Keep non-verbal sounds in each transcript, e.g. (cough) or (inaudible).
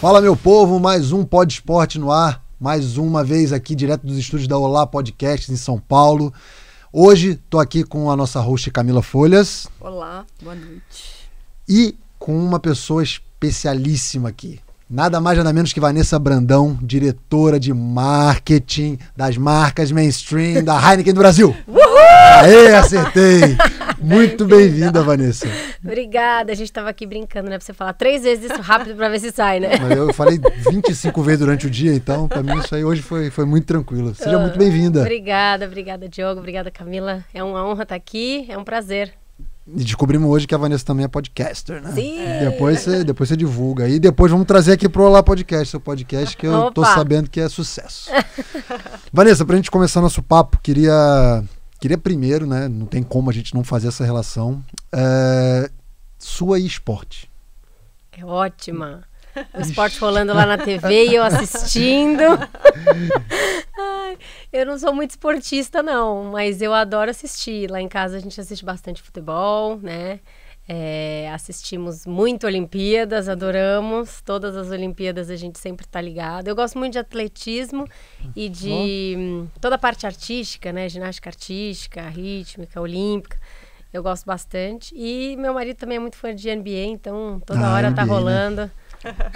Fala, meu povo, mais um Pod Esporte no ar, mais uma vez aqui direto dos estúdios da Olá Podcasts em São Paulo. Hoje estou aqui com a nossa host Camila Folhas. Olá, boa noite. E com uma pessoa especialíssima aqui. Nada mais nada menos que Vanessa Brandão, diretora de marketing das marcas mainstream da (laughs) Heineken do Brasil. Uhul! Aê, acertei! (laughs) Muito então. bem-vinda, Vanessa. Obrigada. A gente estava aqui brincando, né? Pra você falar três vezes isso rápido para ver se sai, né? Mas eu falei 25 vezes durante o dia, então para mim isso aí hoje foi, foi muito tranquilo. Seja oh, muito bem-vinda. Obrigada, obrigada, Diogo. Obrigada, Camila. É uma honra estar tá aqui, é um prazer. E descobrimos hoje que a Vanessa também é podcaster, né? Sim. Depois você, depois você divulga. E depois vamos trazer aqui pro Olá Podcast, seu podcast, que eu Opa. tô sabendo que é sucesso. (laughs) Vanessa, pra gente começar nosso papo, queria Queria primeiro, né? Não tem como a gente não fazer essa relação. É, sua e esporte. É ótima. O esporte rolando lá na TV e eu assistindo. (laughs) Ai, eu não sou muito esportista, não, mas eu adoro assistir. Lá em casa a gente assiste bastante futebol, né? É, assistimos muito Olimpíadas, adoramos. Todas as Olimpíadas a gente sempre está ligado. Eu gosto muito de atletismo e de Bom. Hum, toda a parte artística, né? Ginástica artística, rítmica, olímpica. Eu gosto bastante. E meu marido também é muito fã de NBA, então toda ah, hora NBA, tá né? rolando. Né?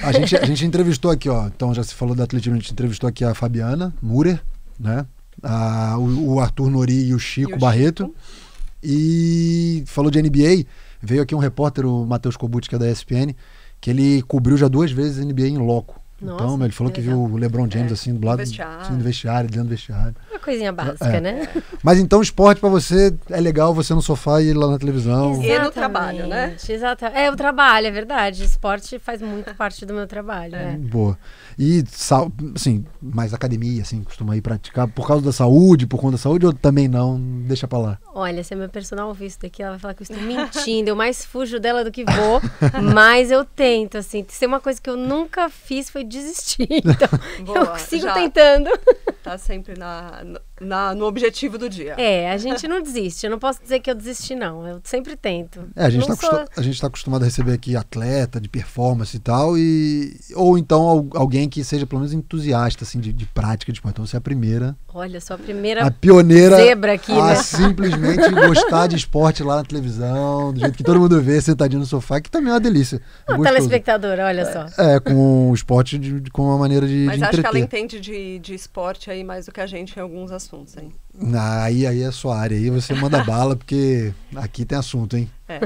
A, gente, a gente entrevistou aqui, ó. Então já se falou da atletismo, a gente entrevistou aqui a Fabiana Murer, né? A, o, o Arthur Nori e o Chico e o Barreto. Chico. E falou de NBA. Veio aqui um repórter, o Matheus Kobuti, que é da ESPN, que ele cobriu já duas vezes a NBA em loco. Então, Nossa, então, ele falou que, que viu o LeBron James é, assim do lado vestiário. do assim, vestiário, dentro do vestiário. Uma coisinha é, básica, é. né? Mas então esporte para você é legal você no sofá e lá na televisão. Exatamente, e no trabalho, né? Exatamente. É, o trabalho, é verdade. Esporte faz muito é. parte do meu trabalho. É. é. Boa. E, assim, mais academia, assim, costuma ir praticar por causa da saúde, por conta da saúde ou também não? Deixa pra lá. Olha, se a minha personal visto aqui, daqui, ela vai falar que eu estou mentindo. eu mais fujo dela do que vou, (laughs) mas eu tento, assim. é uma coisa que eu nunca fiz foi desistir. (laughs) Então, Boa, eu sigo tentando. Tá sempre na, na, no objetivo do dia. É, a gente não desiste. Eu não posso dizer que eu desisti, não. Eu sempre tento. É, a gente está sou... Tá acostumado a receber aqui atleta de performance e tal, e ou então alguém que seja pelo menos entusiasta assim, de, de prática de esporte. Então você é a primeira. Olha, sou a primeira. A pioneira. Zebra aqui, a né? (laughs) simplesmente gostar de esporte lá na televisão, do jeito que todo mundo vê, sentadinho no sofá, que também é uma delícia. É uma ah, telespectadora, olha só. É, é com o esporte, de, com uma maneira de. Mas de acho entreter. que ela entende de, de esporte aí mais do que a gente em alguns assuntos assuntos, hein? Aí, aí é a sua área, aí você manda (laughs) bala, porque aqui tem assunto, hein? É.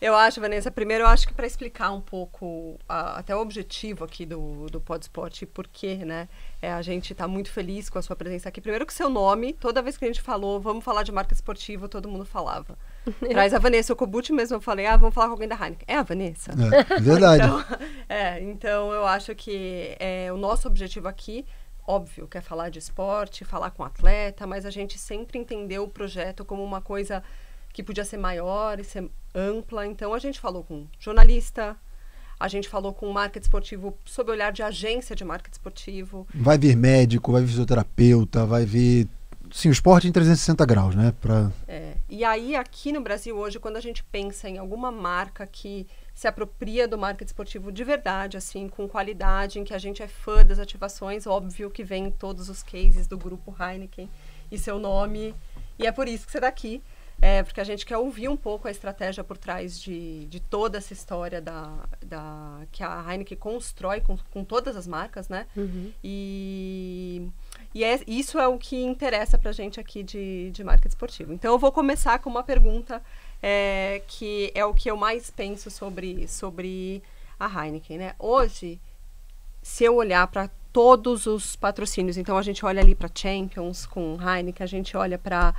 Eu acho, Vanessa, primeiro eu acho que para explicar um pouco a, até o objetivo aqui do, do Podspot e por quê, né? É, a gente está muito feliz com a sua presença aqui. Primeiro que seu nome, toda vez que a gente falou, vamos falar de marca esportiva, todo mundo falava. (laughs) Traz a Vanessa, o Kobuti mesmo, eu falei, ah, vamos falar com alguém da Heineken. É a Vanessa. É, verdade. (laughs) então, é, então eu acho que é, o nosso objetivo aqui óbvio, quer falar de esporte, falar com atleta, mas a gente sempre entendeu o projeto como uma coisa que podia ser maior e ser ampla. Então a gente falou com jornalista, a gente falou com marketing esportivo sob o olhar de agência de marketing esportivo. Vai vir médico, vai vir fisioterapeuta, vai vir. Sim, o esporte em 360 graus, né? Pra... É. E aí, aqui no Brasil hoje, quando a gente pensa em alguma marca que se apropria do marketing esportivo de verdade, assim, com qualidade, em que a gente é fã das ativações, óbvio que vem todos os cases do grupo Heineken e seu nome. E é por isso que você está aqui, é, porque a gente quer ouvir um pouco a estratégia por trás de, de toda essa história da, da, que a Heineken constrói com, com todas as marcas, né? Uhum. E, e é, isso é o que interessa para a gente aqui de, de marketing esportivo. Então, eu vou começar com uma pergunta é, que é o que eu mais penso sobre, sobre a Heineken, né? Hoje, se eu olhar para todos os patrocínios, então a gente olha ali para Champions com Heineken, a gente olha para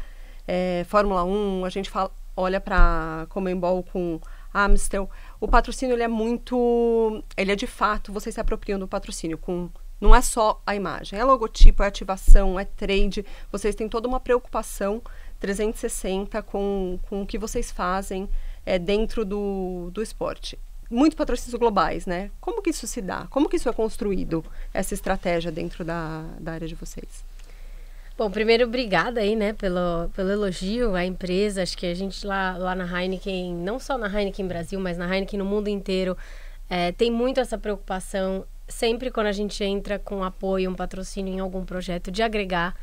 é, Fórmula 1, a gente fala, olha para Comembol com Amstel. O patrocínio ele é muito, ele é de fato você se apropriando do patrocínio com não é só a imagem, é logotipo, é ativação, é trade. Vocês têm toda uma preocupação 360 com, com o que vocês fazem é, dentro do, do esporte. Muito patrocínios globais, né? Como que isso se dá? Como que isso é construído, essa estratégia dentro da, da área de vocês? Bom, primeiro, obrigada aí, né, pelo, pelo elogio à empresa. Acho que a gente lá, lá na Heineken, não só na Heineken Brasil, mas na Heineken no mundo inteiro, é, tem muito essa preocupação sempre quando a gente entra com apoio, um patrocínio em algum projeto, de agregar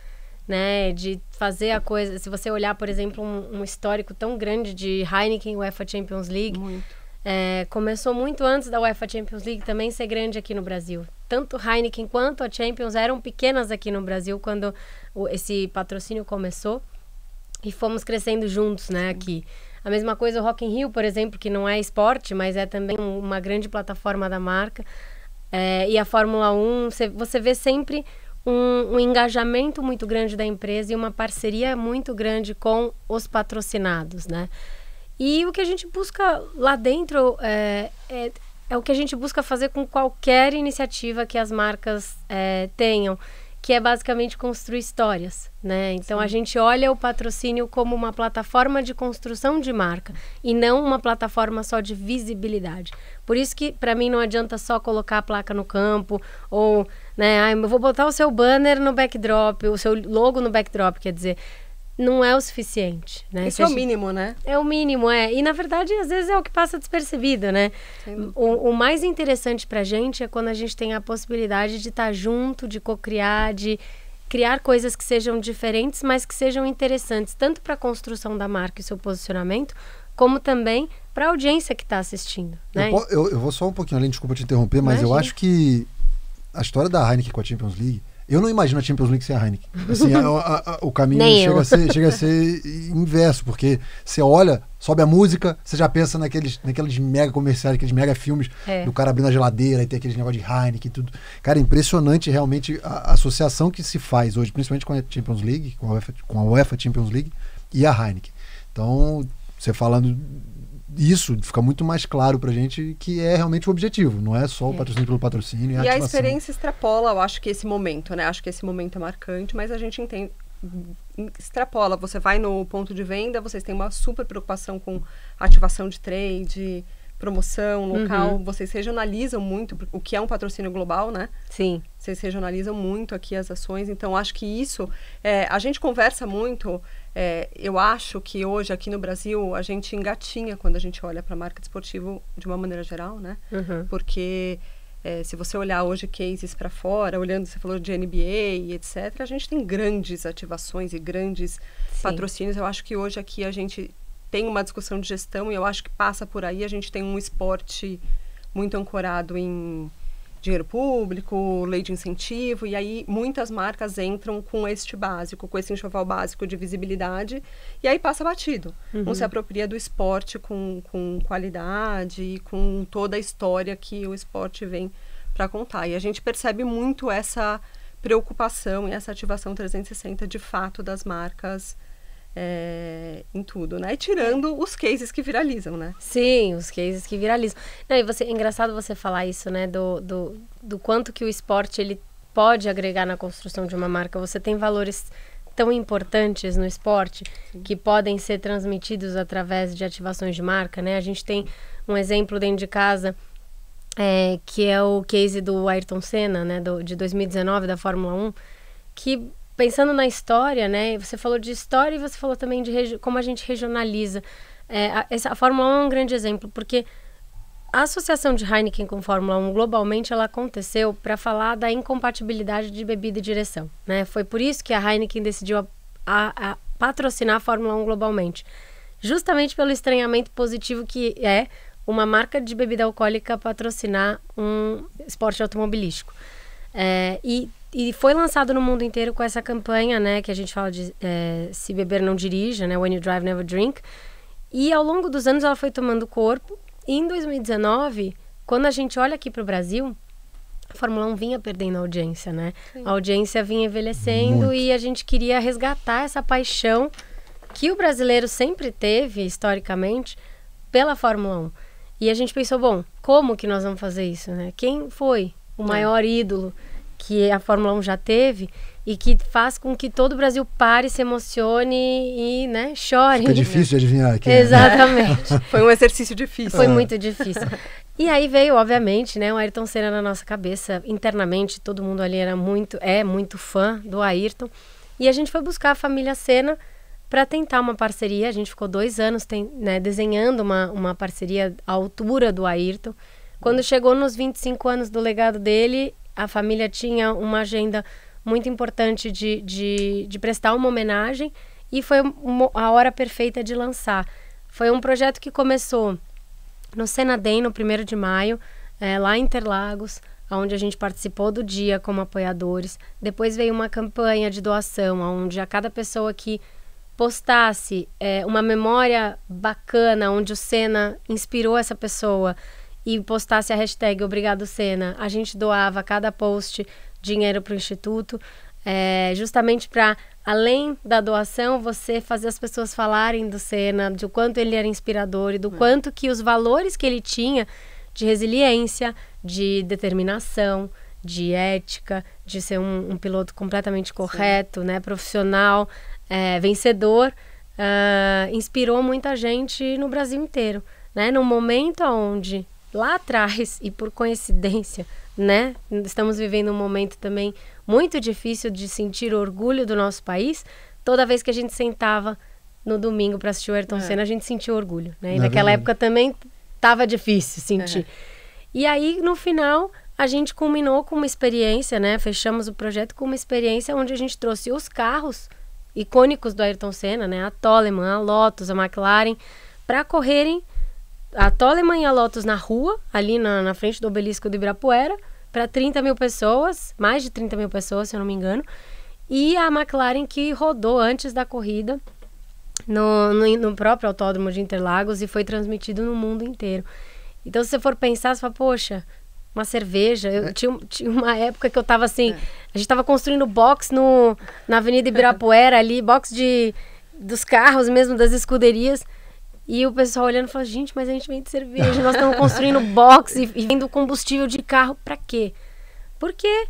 né? De fazer a coisa. Se você olhar, por exemplo, um, um histórico tão grande de Heineken UEFA Champions League. Muito. É, começou muito antes da UEFA Champions League também ser grande aqui no Brasil. Tanto Heineken quanto a Champions eram pequenas aqui no Brasil quando o, esse patrocínio começou e fomos crescendo juntos, né, aqui. A mesma coisa o Rock in Rio, por exemplo, que não é esporte, mas é também uma grande plataforma da marca. É, e a Fórmula 1, você, você vê sempre um, um, engajamento muito grande da empresa e uma parceria muito grande com os patrocinados, né? E o que a gente busca lá dentro é, é, é o que a gente busca fazer com qualquer iniciativa que as marcas é, tenham, que é basicamente construir histórias, né? Então Sim. a gente olha o patrocínio como uma plataforma de construção de marca e não uma plataforma só de visibilidade. Por isso que para mim não adianta só colocar a placa no campo ou né? Ah, eu vou botar o seu banner no backdrop, o seu logo no backdrop, quer dizer, não é o suficiente, né? Isso é o mínimo, né? É o mínimo, é. E na verdade, às vezes é o que passa despercebido, né? O, o, mais interessante pra gente é quando a gente tem a possibilidade de estar tá junto, de co-criar, de criar coisas que sejam diferentes, mas que sejam interessantes, tanto para a construção da marca e seu posicionamento, como também para a audiência que está assistindo. Né? Eu, eu, eu, vou só um pouquinho além, desculpa te interromper, mas Imagina. eu acho que a história da Heineken com a Champions League, eu não imagino a Champions League sem a Heineken. Assim, a, é, a, a, o caminho chega a, ser, chega a, ser, inverso, porque você olha, sobe a música, você já pensa naqueles, naqueles mega comerciais, aqueles mega filmes é. do cara abrindo a geladeira e tem aqueles negócio de Heineken e tudo. Cara, é impressionante realmente a, associação que se faz hoje, principalmente com a Champions League, com a UEFA, com a UEFA Champions League e a Heineken. Então, você falando isso fica muito mais claro para a gente que é realmente o objetivo, não é só o é. patrocínio é. pelo patrocínio. e a, experiência extrapola, eu acho que esse momento, né? Acho que esse momento é marcante, mas a gente entende extrapola. Você vai no ponto de venda, vocês têm uma super preocupação com ativação de trade, promoção local. Uhum. Vocês regionalizam muito o que é um patrocínio global, né? Sim. Vocês regionalizam muito aqui as ações. Então acho que isso, é, a gente conversa muito. É, eu acho que hoje aqui no Brasil a gente engatinha quando a gente olha para a marca desportivo de, de uma maneira geral, né? Uhum. Porque é, se você olhar hoje cases para fora, olhando, você falou de NBA e etc., a gente tem grandes ativações e grandes Sim. patrocínios. Eu acho que hoje aqui a gente tem uma discussão de gestão e eu acho que passa por aí. A gente tem um esporte muito ancorado em dinheiro público, lei de incentivo, e aí muitas marcas entram com este básico, com esse enxoval básico de visibilidade, e aí passa batido. Uhum. Não se apropria do esporte com, com qualidade e com toda a história que o esporte vem para contar. E a gente percebe muito essa preocupação e essa ativação 360 de fato das marcas é, em tudo, né? E tirando os cases que viralizam, né? Sim, os cases que viralizam. Não, e você, é engraçado você falar isso, né? Do, do, do quanto que o esporte ele pode agregar na construção de uma marca. Você tem valores tão importantes no esporte Sim. que podem ser transmitidos através de ativações de marca, né? A gente tem um exemplo dentro de casa é, que é o case do Ayrton Senna, né? Do, de 2019 da Fórmula 1, que pensando na história, né? Você falou de história e você falou também de como a gente regionaliza. É, a, essa, a Fórmula 1 é um grande exemplo, porque a associação de Heineken com Fórmula 1 globalmente ela aconteceu para falar da incompatibilidade de bebida e direção. Né? Foi por isso que a Heineken decidiu a, a, a patrocinar a Fórmula 1 globalmente. Justamente pelo estranhamento positivo que é uma marca de bebida alcoólica patrocinar um esporte automobilístico. É, e e foi lançado no mundo inteiro com essa campanha, né, que a gente fala de é, se beber não dirija, né, when you drive never drink. E ao longo dos anos ela foi tomando corpo. E em 2019, quando a gente olha aqui para o Brasil, a Fórmula 1 vinha perdendo audiência, né? Sim. A audiência vinha envelhecendo Muito. e a gente queria resgatar essa paixão que o brasileiro sempre teve historicamente pela Fórmula 1. E a gente pensou, bom, como que nós vamos fazer isso, né? Quem foi o é. maior ídolo? que a Fórmula 1 já teve e que faz com que todo o Brasil pare, se emocione e né, chore. Fica difícil de adivinhar aqui. É, né? Exatamente. (laughs) Foi um exercício difícil. Foi muito difícil. E aí veio, obviamente, né, o Ayrton Senna na nossa cabeça. Internamente, todo mundo ali era muito, é muito fã do Ayrton. E a gente foi buscar a família Senna para tentar uma parceria. A gente ficou dois anos tem, né, desenhando uma, uma parceria à altura do Ayrton. Quando chegou nos 25 anos do legado dele, a família tinha uma agenda muito importante de, de, de prestar uma homenagem e foi a hora perfeita de lançar. Foi um projeto que começou no Senadem, no 1 de maio, é, lá em Interlagos, onde a gente participou do dia como apoiadores. Depois veio uma campanha de doação, onde a cada pessoa que postasse é, uma memória bacana, onde o Sena inspirou essa pessoa, e postasse a hashtag Obrigado Sena, a gente doava a cada post dinheiro para o Instituto, é, justamente para, além da doação, você fazer as pessoas falarem do Sena, do quanto ele era inspirador e do é. quanto que os valores que ele tinha de resiliência, de determinação, de ética, de ser um, um piloto completamente correto, né, profissional, é, vencedor, uh, inspirou muita gente no Brasil inteiro. Né, num momento onde lá atrás e por coincidência, né? Estamos vivendo um momento também muito difícil de sentir orgulho do nosso país. Toda vez que a gente sentava no domingo para assistir o Ayrton é. Senna, a gente sentia orgulho, né? E Na é naquela verdade. época também tava difícil sentir. É. E aí no final a gente culminou com uma experiência, né? Fechamos o projeto com uma experiência onde a gente trouxe os carros icônicos do Ayrton Senna, né? A Toleman, a Lotus, a McLaren, para correrem a Toleman e a Lotus na rua, ali na, na frente do obelisco do Ibirapuera, para 30 mil pessoas, mais de 30 mil pessoas, se eu não me engano. E a McLaren que rodou antes da corrida no, no, no próprio autódromo de Interlagos e foi transmitido no mundo inteiro. Então, se você for pensar, você fala, poxa, uma cerveja. Eu é. tinha, tinha uma época que eu tava assim, é. a gente tava construindo box no, na Avenida Ibirapuera ali, box de, dos carros mesmo, das escuderias. E o pessoal olhando falou: gente, mas a gente vende cerveja, nós estamos construindo box e, e vendo combustível de carro para quê? Porque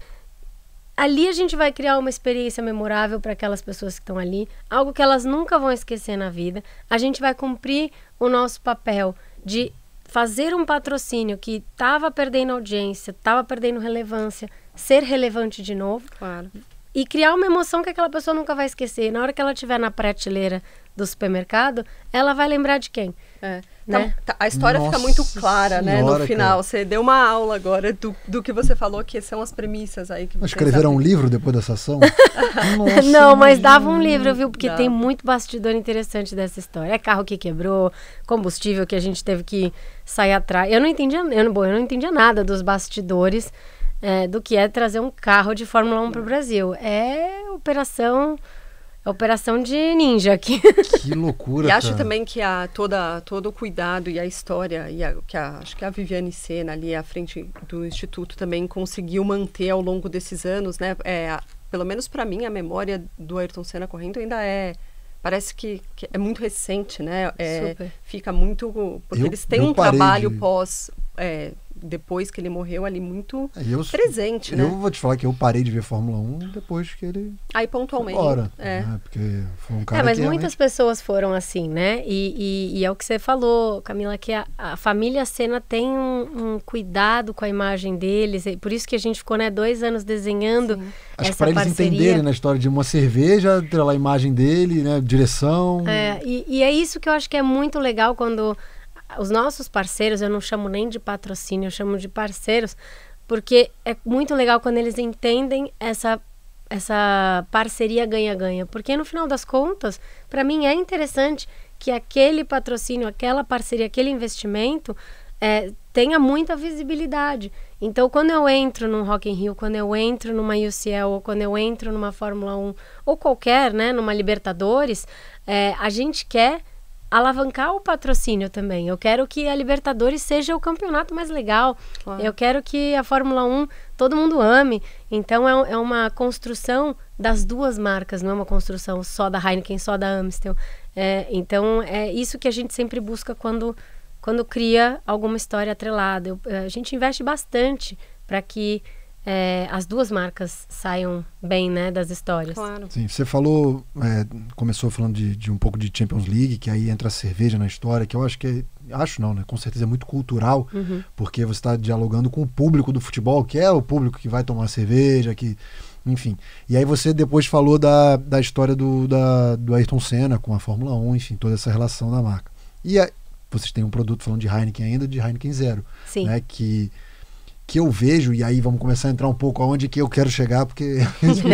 ali a gente vai criar uma experiência memorável para aquelas pessoas que estão ali, algo que elas nunca vão esquecer na vida. A gente vai cumprir o nosso papel de fazer um patrocínio que estava perdendo audiência, estava perdendo relevância, ser relevante de novo. Claro. E criar uma emoção que aquela pessoa nunca vai esquecer. Na hora que ela estiver na prateleira do supermercado, ela vai lembrar de quem? É. Então, né? Tá, a história Nossa fica muito clara, senhora, né? No final. Cara. Você deu uma aula agora do, do que você falou, que são as premissas aí. Que Escreveram sabe. um livro depois dessa ação? (laughs) Nossa, Não, mas dava um livro, viu? Porque Dá. tem muito bastidor interessante dessa história. É carro que quebrou, combustível que a gente teve que sair atrás. Eu não entendia, eu não, bom, eu não entendia nada dos bastidores é, do que é trazer um carro de Fórmula 1 para o Brasil. É operação é operação de ninja aqui. (laughs) Que loucura. e acho cara. também que a, toda, todo o cuidado e a história, e a, que a, acho que a Viviane Sena ali à frente do Instituto também conseguiu manter ao longo desses anos, né? É, a, pelo menos para mim, a memória do Ayrton Senna correndo ainda é parece que, que, é muito recente, né? É, fica muito. Porque eu, eles têm um trabalho pós. É, depois que ele morreu ali muito eu, presente, eu, né? Eu vou te falar que eu parei de ver Fórmula 1 depois que ele. Aí pontualmente. Embora, é. Né? Porque foi um é, cara. É, mas que, muitas pessoas foram assim, né? E, e, e, é o que você falou, Camila, que a, a família Senna tem um, um, cuidado com a imagem deles. Por isso que a gente ficou né, dois anos desenhando. Sim. Acho essa que para eles entenderem na né, história de uma cerveja, ter lá a imagem dele, né? Direção. É, e, e é isso que eu acho que é muito legal quando os nossos parceiros, eu não chamo nem de patrocínio, eu chamo de parceiros, porque é muito legal quando eles entendem essa essa parceria ganha-ganha, porque no final das contas, para mim é interessante que aquele patrocínio, aquela parceria, aquele investimento é, tenha muita visibilidade. Então, quando eu entro num Rock in Rio, quando eu entro numa UCL, ou quando eu entro numa Fórmula 1, ou qualquer, né, numa Libertadores, é, a gente quer alavancar o patrocínio também. Eu quero que a Libertadores seja o campeonato mais legal. Claro. Eu quero que a Fórmula 1 todo mundo ame. Então é, é, uma construção das duas marcas, não é uma construção só da Heineken, só da Amstel. É, então é isso que a gente sempre busca quando, quando cria alguma história atrelada. Eu, a gente investe bastante para que é, as duas marcas saiam bem, né, das histórias. Claro. Sim, você falou, é, começou falando de, de, um pouco de Champions League, que aí entra a cerveja na história, que eu acho que é, acho não, né, com certeza é muito cultural, uhum. porque você está dialogando com o público do futebol, que é o público que vai tomar cerveja, que enfim. E aí você depois falou da, da história do, da, do Ayrton Senna com a Fórmula 1, enfim, toda essa relação da marca. E a, vocês têm um produto falando de Heineken ainda, de Heineken Zero, Sim. né, que que eu vejo, e aí vamos começar a entrar um pouco aonde que eu quero chegar, porque (laughs) isso, que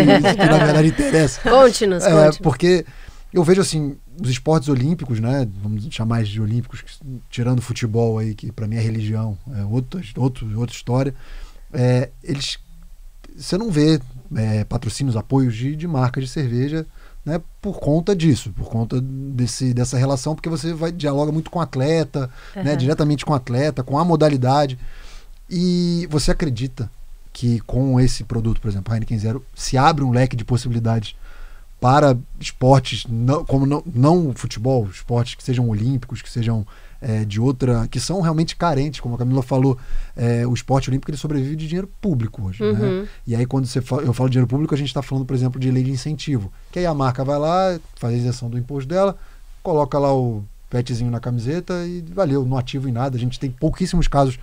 na verdade interessa. Conte-nos, é, Porque eu vejo assim, os esportes olímpicos, né? Vamos chamar de olímpicos, tirando o futebol aí, que para mim é religião, é outra, outro, outra história. É, eles. Você não vê é, patrocínios, apoios de, de marcas de cerveja né, por conta disso, por conta desse, dessa relação, porque você vai dialoga muito com o atleta, uhum. né, diretamente com o atleta, com a modalidade. E você acredita que com esse produto, por exemplo, Heineken Zero, se abre um leque de possibilidades para esportes, não, como não, não futebol, esportes que sejam olímpicos, que sejam é, de outra, que são realmente carentes, como a Camila falou, é, o esporte olímpico ele sobrevive de dinheiro público hoje. Né? Uhum. Né? E aí, quando você fala, eu falo de dinheiro público, a gente está falando, por exemplo, de lei de incentivo. Que aí a marca vai lá, faz a isenção do imposto dela, coloca lá o petzinho na camiseta e valeu, não ativo em nada. A gente tem pouquíssimos casos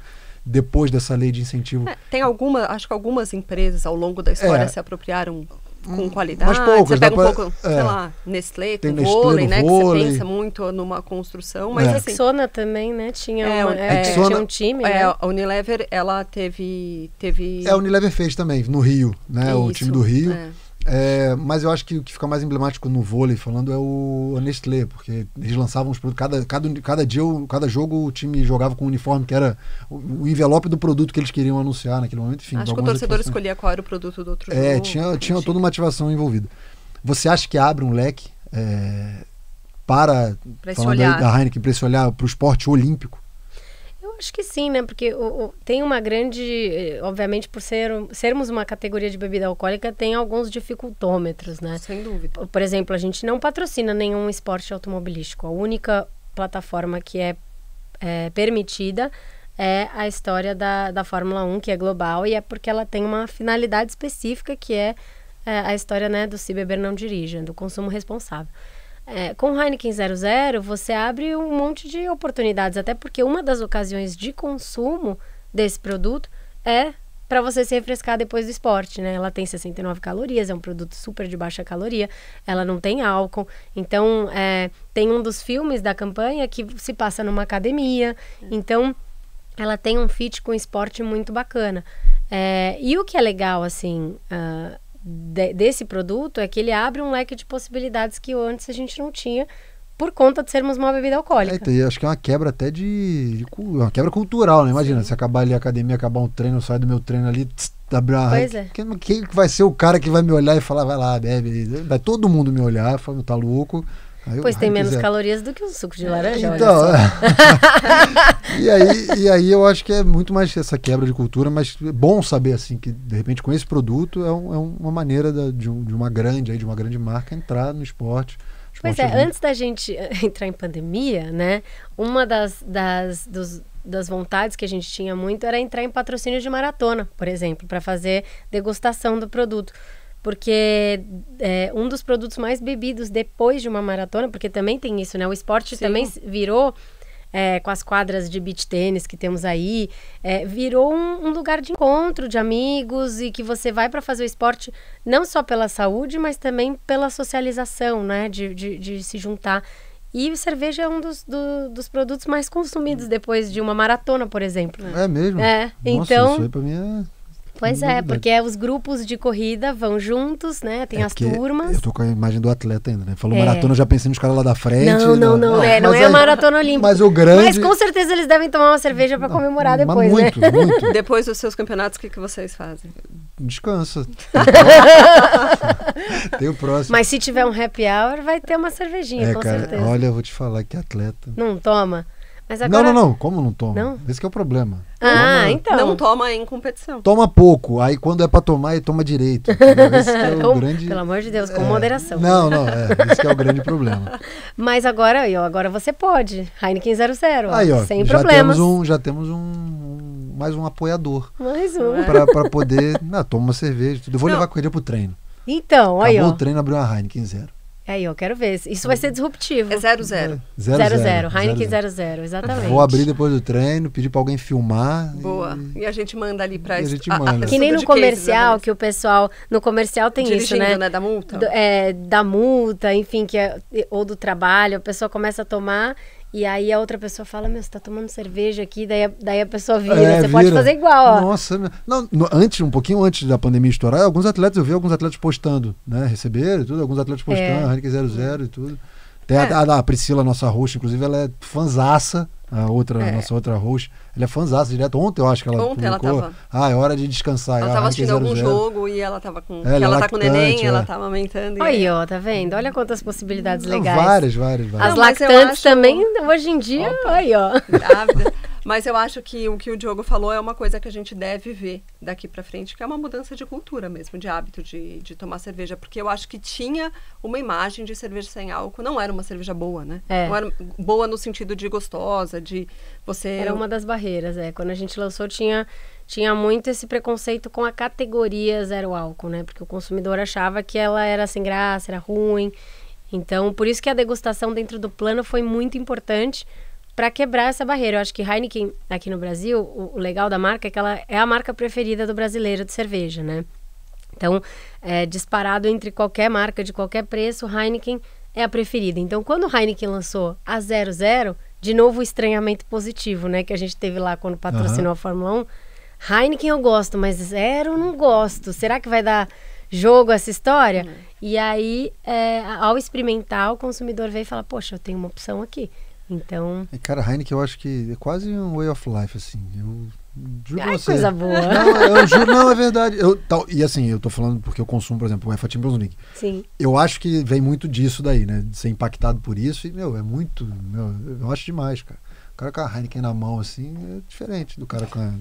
depois dessa lei de incentivo. É, tem alguma, acho que algumas empresas ao longo da história é, se apropriaram com hum, qualidade. Mas poucas, você pega pra, um pouco, é, sei lá, Nestlé, com vôlei, né? Vôlei. Que você pensa muito numa construção. Mas é. assim, Exona também, né? Tinha, é, uma, é, Exona, tinha um time. É, né? a Unilever, ela teve, teve. É, a Unilever fez também, no Rio, né? Isso, o time do Rio. É é, mas eu acho que o que fica mais emblemático no vôlei falando é o Nestlé, porque eles lançavam os produtos. Cada, cada, cada dia, cada jogo, o time jogava com um uniforme que era o envelope do produto que eles queriam anunciar naquele momento. Enfim, acho que o torcedor ativações. escolhia qual era o produto do outro é, jogo. Tinha, tinha toda uma ativação envolvida. Você acha que abre um leque é, para pra falando da Heineken, para esse olhar para o esporte olímpico? acho que sim, né? Porque o, o, tem uma grande. Eh, obviamente, por ser, sermos uma categoria de bebida alcoólica, tem alguns dificultômetros, né? Sem dúvida. Por exemplo, a gente não patrocina nenhum esporte automobilístico. A única plataforma que é, é permitida é a história da, da Fórmula 1, que é global, e é porque ela tem uma finalidade específica, que é, é a história né, do se beber não dirija, do consumo responsável. É, com o Heineken 00, você abre um monte de oportunidades, até porque uma das ocasiões de consumo desse produto é para você se refrescar depois do esporte, né? Ela tem 69 calorias, é um produto super de baixa caloria, ela não tem álcool. Então, é, tem um dos filmes da campanha que se passa numa academia. Então, ela tem um fit com esporte muito bacana. É, e o que é legal, assim, uh, de, desse produto é que ele abre um leque de possibilidades que antes a gente não tinha por conta de sermos uma bebida alcoólica. É, então, acho que é uma quebra até de, de uma quebra cultural, né? Imagina, Sim. se acabar ali a academia, acabar um treino, sair do meu treino ali, abrir tá uma é. Quem, vai ser o cara que vai me olhar e falar, vai lá, bebe? Vai todo mundo me olhar, falando, tá louco. Aí pois tem menos quiser. calorias do que um suco de laranja. Então, (laughs) (laughs) e, aí, e aí eu acho que é muito mais essa quebra de cultura, mas é bom saber assim que de repente com esse produto é, um, é uma maneira da, de, um, de, uma grande aí, de uma grande marca entrar no esporte. esporte pois é, é antes da gente eh, (laughs) entrar em pandemia, né? Uma das, das dos, das vontades que a gente tinha muito era entrar em patrocínio de maratona, por exemplo, para fazer degustação do produto porque é, um dos produtos mais bebidos depois de uma maratona, porque também tem isso, né? O esporte Sim. também virou é, com as quadras de beach tênis que temos aí, é, virou um, um, lugar de encontro de amigos e que você vai para fazer o esporte não só pela saúde, mas também pela socialização, né? De, de, de se juntar. E cerveja é um dos, do, dos produtos mais consumidos depois de uma maratona, por exemplo. É mesmo? É. Nossa, então. Isso aí pra mim é Pois é, uhum. porque os grupos de corrida vão juntos, né? Tem é as turmas. Eu tô com a imagem do atleta ainda, né? Falou é. maratona, eu já pensei nos caras lá da frente. Não, não, não. não, é, não é a maratona olímpica. Mas o grande. Mas com certeza eles devem tomar uma cerveja para comemorar depois, depois, muito, né? Muito. (laughs) Depois dos seus campeonatos, o que, que vocês fazem? Descansa. (laughs) Tem o próximo. Mas se tiver um happy hour, vai ter uma cervejinha, é, com cara, certeza. Olha, eu vou te falar que atleta. Não toma. Mas agora... Não, não, não. Como não toma? Não? Esse é o problema. Ah, então. Não toma em competição. Toma pouco. Aí quando é pra tomar, ele toma direito. Esse é o (laughs) grande... Pelo amor de Deus, com é... moderação. Não, não, é. Esse é o grande problema. (laughs) Mas agora, aí, ó, agora você pode. Heineken 00. Aí, ó, sem já problemas. Temos um, já temos um, mais um apoiador. Mais um. Pra, pra poder. (laughs) Não, toma uma cerveja. Tudo. Eu vou não. levar a para pro treino. Então, Acabou aí, ó. o treino abriu uma Heineken 0. É Aí, eu quero ver. Isso vai ser disruptivo. É 00. 00. 00. Heineken 00, exatamente. Vou abrir depois do treino, pedir para alguém filmar. Boa. E... e... a gente manda ali para a gente manda. A, a que nem no comercial, né? que o pessoal. No comercial tem Dirigindo, isso, né? né? Da multa. Do, é, da multa, enfim, que é, ou do trabalho. A pessoa começa a tomar e aí a outra pessoa fala, meu, você tá tomando cerveja aqui, daí a, daí a pessoa vira, é, você vira. pode fazer igual, ó. Nossa, não, no, antes, um pouquinho antes da pandemia estourar, alguns atletas, eu vi alguns atletas postando, né? Receberam e tudo, alguns atletas é. postando, é. Rank 00 e tudo. Tem é. a, a, Priscila, nossa roxa, inclusive, ela é fanzaça a outra, é. nossa outra host. Ela é fãzaça direto. Ontem eu acho que ela Ontem publicou. ela tava... Ah, é hora de descansar. Ela estava ah, assistindo algum jogo e ela estava com... É, ela, está tá com neném, é. ela tá amamentando. Aí, é. ó, tá vendo? Olha quantas possibilidades Não, legais. Várias, várias, várias. As Não, lactantes acho... também, hoje em dia, Opa. aí, ó. Grávida. Mas eu acho que o que o Diogo falou é uma coisa que a gente deve ver daqui para frente, que é uma mudança de cultura mesmo, de hábito de, de tomar cerveja. Porque eu acho que tinha uma imagem de cerveja sem álcool. Não era uma cerveja boa, né? É. Não era boa no sentido de gostosa, de você. Era uma das barreiras, é. Quando a gente lançou, tinha, tinha muito esse preconceito com a categoria zero álcool, né? Porque o consumidor achava que ela era sem graça, era ruim. Então, por isso que a degustação dentro do plano foi muito importante para quebrar essa barreira. Eu acho que Heineken aqui no Brasil, o, o legal da marca é que ela é a marca preferida do brasileiro de cerveja, né? Então, é, disparado entre qualquer marca de qualquer preço, Heineken é a preferida. Então, quando o Heineken lançou a 00, de novo o estranhamento positivo, né? Que a gente teve lá quando patrocinou uhum. a Fórmula 1. Heineken eu gosto, mas zero não gosto. Será que vai dar jogo essa história? Uhum. E aí, é, ao experimentar, o consumidor veio e fala: Poxa, eu tenho uma opção aqui. Então. É, cara, Heineken eu acho que é quase um way of life, assim. Eu juro Ai, você. coisa boa. Não, eu juro, não, é verdade. Eu, tal, e assim, eu tô falando porque eu consumo, por exemplo, o UEFA Champions League. Sim. Eu acho que vem muito disso daí, né? De ser impactado por isso. E, meu, é muito. Meu, eu acho demais, cara. O cara com a Heineken na mão, assim, é diferente do cara com a.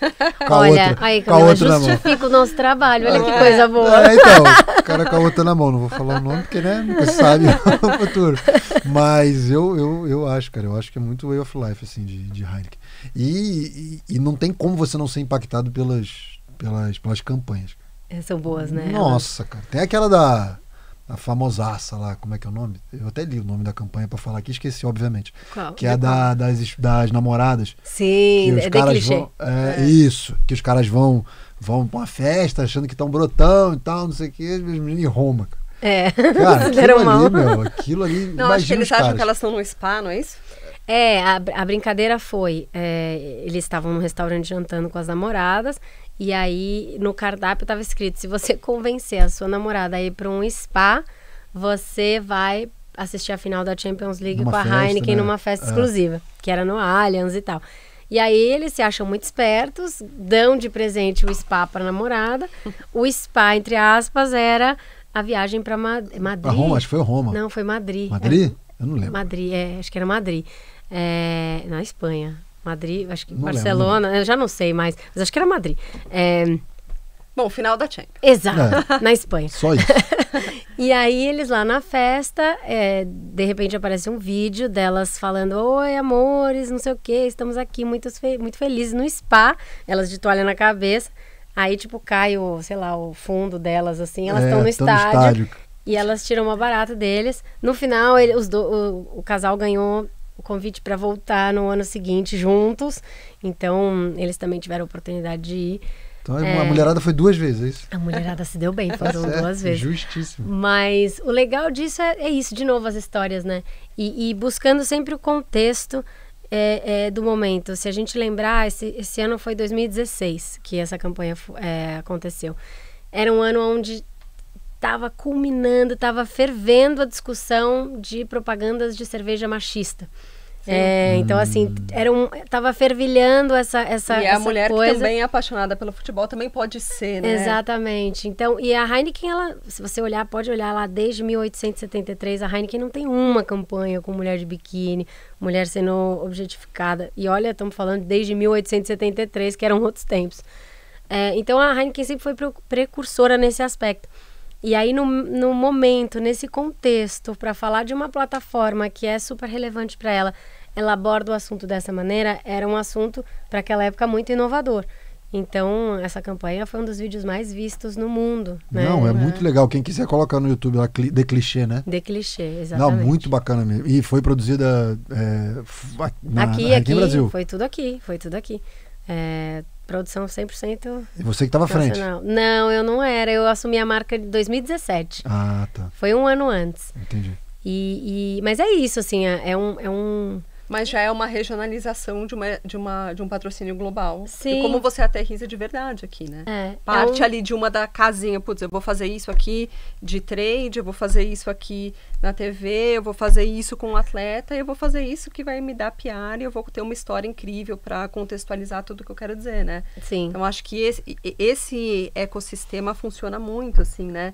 (laughs) Com a Olha, outra, aí, com a outra na mão. justifica o nosso trabalho, olha que é. coisa boa. É, então, (laughs) o cara com a outra na mão, não vou falar o nome, porque né, nunca sabe (laughs) o futuro. Mas eu, eu, eu acho, cara, eu acho que é muito way of life, assim, de, de Heineken. E, e, e não tem como você não ser impactado pelas, pelas, pelas campanhas. É, são boas, né? Nossa, cara. Tem aquela da a famosaça lá, como é que é o nome? Eu até li o nome da campanha para falar aqui, esqueci, obviamente. Qual? Que é da, das, das namoradas. Sim, que os é caras vão, é, é. Isso, que os caras vão vão pra uma festa achando que estão brotão e tal, não sei o quê, as meninas em Roma. É, cara, (laughs) aquilo ali, mal. meu, aquilo ali. Não, acho que eles acham que elas estão no spa, não é isso? É, a, a brincadeira foi: é, eles estavam no restaurante jantando com as namoradas, e aí no cardápio estava escrito: se você (laughs) convencer a sua namorada a ir para um spa, você vai assistir a final da Champions League numa com a festa, Heineken né? numa festa é. exclusiva, que era no Allianz e tal. E aí eles se acham muito espertos, dão de presente o spa para namorada. (laughs) O spa, entre aspas, era a viagem para Ma Madrid. Pra Roma, acho que foi Roma. Não, foi Madrid. É. Madrid? É, Eu não lembro. Madrid, é, acho que era Madrid. É, na Espanha. Madrid, acho que não Barcelona, lembro, eu já não sei mais, mas acho que era Madrid. É... Bom, final da Champions. Exato, é. (laughs) na Espanha. Só isso. (laughs) e aí eles lá na festa, é, de repente aparece um vídeo delas falando: Oi, amores, não sei o que, estamos aqui muito, fe muito felizes no spa, elas de toalha na cabeça. Aí, tipo, cai o, sei lá, o fundo delas, assim, elas estão é, no, estádio, no estádio. E elas tiram uma barata deles. No final, ele, os do, o, o casal ganhou o convite para voltar no ano seguinte juntos. Então, eles também tiveram a oportunidade de ir. Então é... é. a mulherada foi duas vezes, é A mulherada se deu bem, (laughs) foram é, duas vezes. Justíssimo. Mas o legal disso é, é isso, de novo, as histórias, né? E, e buscando sempre o contexto é, do momento. Se a gente lembrar, esse, esse ano foi 2016 que essa campanha aconteceu. Era um ano onde estava culminando, estava fervendo a discussão de propagandas de cerveja machista. É, então, assim, hum. era um, tava fervilhando essa, essa E a essa mulher coisa. que também é apaixonada pelo futebol também pode ser, né? Exatamente. Então, e a Heineken, ela, se você olhar, pode olhar lá desde 1873, a Heineken não tem uma campanha com mulher de biquíni, mulher sendo objetificada. E olha, estamos falando desde 1873, que eram outros tempos. É, então, a Heineken sempre foi precursora nesse aspecto. E aí, no, no momento, nesse contexto, para falar de uma plataforma que é super relevante para ela, ela aborda o assunto dessa maneira, era um assunto, para aquela época, muito inovador. Então, essa campanha foi um dos vídeos mais vistos no mundo. Né? Não, é, é, muito legal. Quem quiser colocar no YouTube lá, de clichê, né? De clichê, exatamente. Não, muito bacana mesmo. E foi produzida é, na, aqui, na, aqui, aqui, no Brasil. Foi tudo aqui, foi tudo aqui. É, Produção 100%. E você que estava à frente? Não, eu não era. Eu assumi a marca em 2017. Ah, tá. Foi um ano antes. Entendi. E, e mas é isso, assim, é, é um, é um mas já é uma regionalização de, uma, de, uma, de um patrocínio global. Sim. E como você aterriza de verdade aqui, né? É, Parte é um... ali de uma da casinha, putz, eu vou fazer isso aqui de trade, eu vou fazer isso aqui na TV, eu vou fazer isso com o um atleta, eu vou fazer isso que vai me dar piada e eu vou ter uma história incrível para contextualizar tudo que eu quero dizer, né? Sim. Então acho que esse, esse ecossistema funciona muito, assim, né?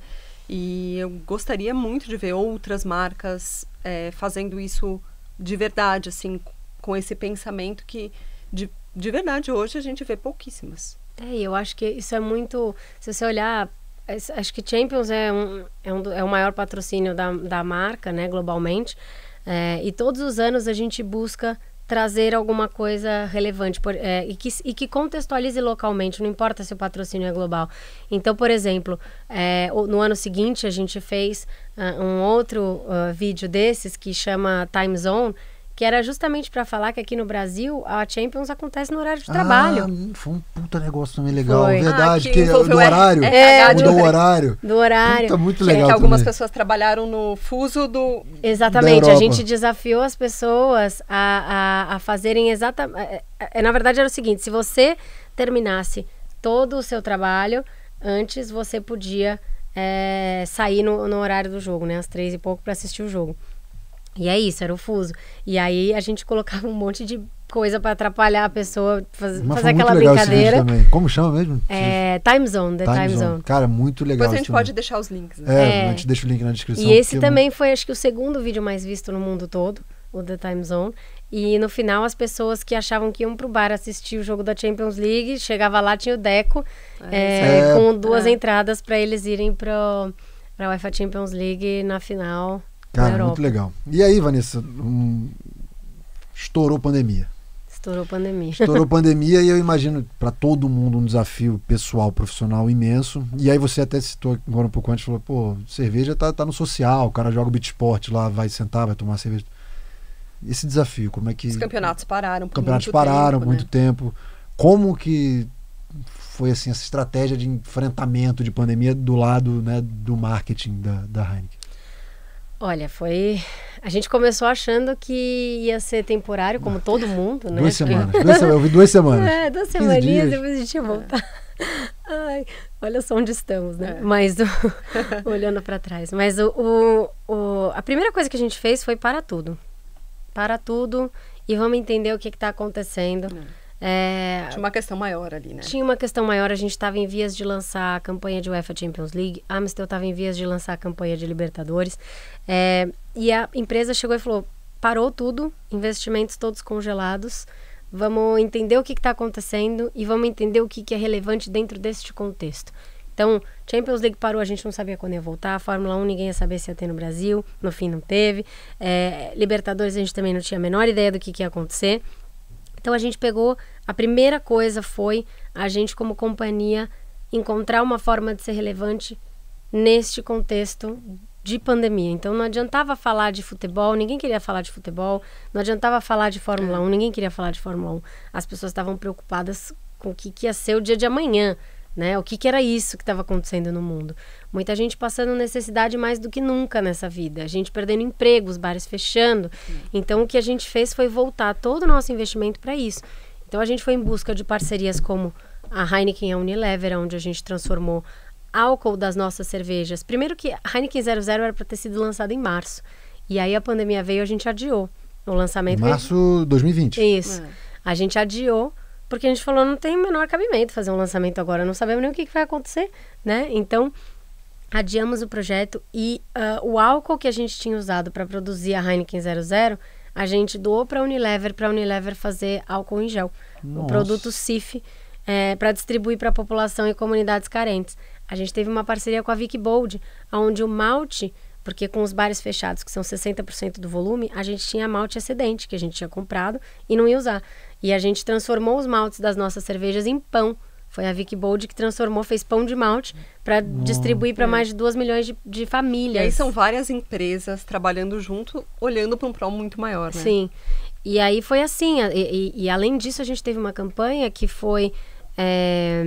E eu gostaria muito de ver outras marcas é, fazendo isso de verdade, assim, com esse pensamento que de, de verdade hoje a gente vê pouquíssimas. É, eu acho que isso é muito. Se você olhar, acho que Champions é, um, é, um, é o maior patrocínio da, da marca, né, globalmente. É, e todos os anos a gente busca trazer alguma coisa relevante por, é, e, que, e, que, contextualize localmente, não importa se o patrocínio é global. Então, por exemplo, é, no ano seguinte a gente fez uh, um outro uh, vídeo desses que chama Time Zone, que era justamente para falar que aqui no Brasil a Champions acontece no horário de trabalho. Ah, foi um puta negócio também legal, foi. verdade, ah, que, que do horário, é, é, do horário. Do horário. Puta, muito legal. É que algumas também. pessoas trabalharam no fuso do Exatamente, a gente desafiou as pessoas a, a, a fazerem exatamente é, é, é, na verdade era o seguinte, se você terminasse todo o seu trabalho antes você podia é, sair no, no horário do jogo, né, às três e pouco para assistir o jogo. E é isso, era o fuso. E aí a gente colocava um monte de coisa para atrapalhar a pessoa, faz, fazer aquela brincadeira. Como chama mesmo? É, time Zone, The Time, time zone. zone. Cara, muito legal. Depois a gente pode deixar os links. Né? É, é, a gente deixa o link na descrição. E esse é também é muito... foi, acho que, o segundo vídeo mais visto no mundo todo, o The Time Zone. E no final, as pessoas que achavam que iam pro bar assistir o jogo da Champions League, chegava lá, tinha o Deco, é, é, é. com duas entradas para eles irem pro, pra UEFA Champions League na final. Cara, muito legal. E aí, Vanessa, um... estourou pandemia. Estourou pandemia. Estourou (laughs) pandemia e eu imagino para todo mundo um desafio pessoal, profissional imenso. E aí você até citou agora um pouco antes, falou, pô, cerveja tá, tá no social, o cara joga o beatsport lá, vai sentar, vai tomar cerveja. Esse desafio, como é que... Os campeonatos pararam por campeonatos muito pararam tempo, muito né? tempo. Como que foi assim essa estratégia de enfrentamento de pandemia do lado né, do marketing da, da Heineken? Olha, foi. A gente começou achando que ia ser temporário, como todo mundo, né? Duas semanas. duas, eu vi duas semanas. (laughs) É, duas semaninhas, depois a gente ia voltar. (laughs) Ai, olha só onde estamos, né? É. Mas o, (laughs) olhando para trás. Mas o, o, o, a primeira coisa que a gente fez foi para tudo. Para tudo e vamos entender o que está acontecendo. É. É... Tinha uma questão maior ali, né? Tinha uma questão maior. A gente estava em vias de lançar a campanha de UEFA Champions League. A Amstel estava em vias de lançar a campanha de Libertadores. É... E a empresa chegou e falou: parou tudo, investimentos todos congelados. Vamos entender o que está acontecendo e vamos entender o que, que é relevante dentro deste contexto. Então, Champions League parou, a gente não sabia quando ia voltar. A Fórmula 1 ninguém ia saber se ia ter no Brasil, no fim não teve. É, Libertadores a gente também não tinha a menor ideia do que, que ia acontecer. Então a gente pegou, a primeira coisa foi a gente como companhia encontrar uma forma de ser relevante neste contexto de pandemia. Então não adiantava falar de futebol, ninguém queria falar de futebol, não adiantava falar de Fórmula 1, é. ninguém queria falar de Fórmula 1. As pessoas estavam preocupadas com o que, que ia ser o dia de amanhã né? O que, que era isso que estava acontecendo no mundo? Muita gente passando necessidade mais do que nunca nessa vida. A gente perdendo emprego, os bares fechando. Então, o que a gente fez foi voltar todo o nosso investimento para isso. Então, a gente foi em busca de parcerias como a Heineken e a Unilever, onde a gente transformou álcool das nossas cervejas. Primeiro que a Heineken 00 era para ter sido lançada em março. E aí a pandemia veio, a gente adiou o lançamento. Março de 2020. Isso. É. A gente adiou porque a gente falou, não tem o menor cabimento fazer um lançamento agora, não sabemos nem o que, que vai acontecer, né? Então, adiamos o projeto e uh, o álcool que a gente tinha usado para produzir a Heineken 00, a gente doou para a Unilever, para a Unilever fazer álcool em gel, Nossa. o produto CIF, é, para distribuir para a população e comunidades carentes. A gente teve uma parceria com a Vic Bold, onde o malte porque com os bares fechados, que são 60% do volume, a gente tinha malte excedente, que a gente tinha comprado e não ia usar. E a gente transformou os maltes das nossas cervejas em pão. Foi a Vicky Bold que transformou, fez pão de malte para hum. distribuir para é. mais de 2 milhões de, de famílias. E aí são várias empresas trabalhando junto, olhando para um prol muito maior, né? Sim. E aí foi assim. E, e, e, além disso, a gente teve uma campanha que foi. É,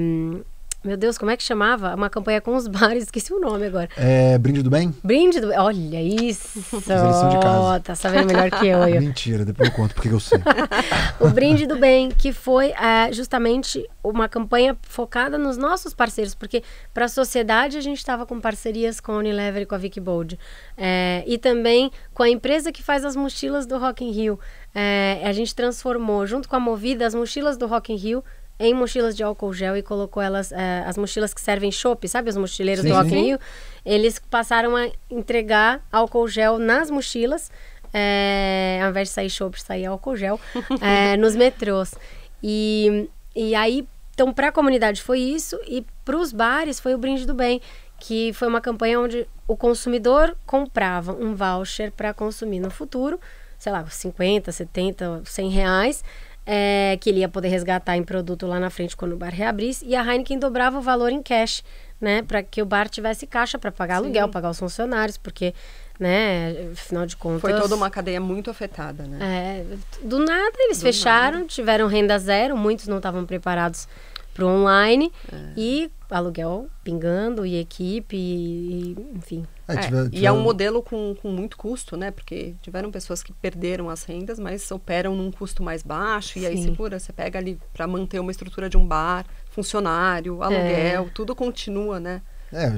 meu Deus, como é que chamava? Uma campanha com os bares, (laughs) esqueci o nome agora. É, Brinde do Bem? Brinde do Bem. Olha isso. Oh, tá sabendo melhor que eu. eu. Mentira, depois eu conto porque eu sei. (laughs) o Brinde do Bem, que foi é, justamente uma campanha focada nos nossos parceiros, porque para a sociedade a gente estava com parcerias com a Unilever e com a Vicky Bold. É, e também com a empresa que faz as mochilas do Rock in Rio. É, a gente transformou, junto com a Movida, as mochilas do Rock in Rio em mochilas de álcool gel e colocou elas, é, as mochilas que servem chopp, sabe? Os mochileiros sim, do alquinho Eles passaram a entregar álcool gel nas mochilas, é, ao invés de sair chopp, sair álcool gel, é, (laughs) nos metrôs. E, e aí, então, para a comunidade foi isso e para os bares foi o Brinde do Bem, que foi uma campanha onde o consumidor comprava um voucher para consumir no futuro, sei lá, 50, 70, 100 reais é, que ele ia poder resgatar em produto lá na frente quando o bar reabrisse. E a Heineken dobrava o valor em cash, né? Para que o bar tivesse caixa para pagar Sim. aluguel, pagar os funcionários, porque né? Afinal de contas. Foi toda uma cadeia muito afetada, né? É, do nada eles do fecharam, nada. tiveram renda zero, muitos não estavam preparados para o online é. e aluguel pingando e equipe, e, enfim. É, tiver, é, tiver... E é um modelo com, com muito custo, né? Porque tiveram pessoas que perderam as rendas, mas operam num custo mais baixo, e aí segura, você pega ali para manter uma estrutura de um bar, funcionário, é. aluguel, é. tudo continua, né? É, eu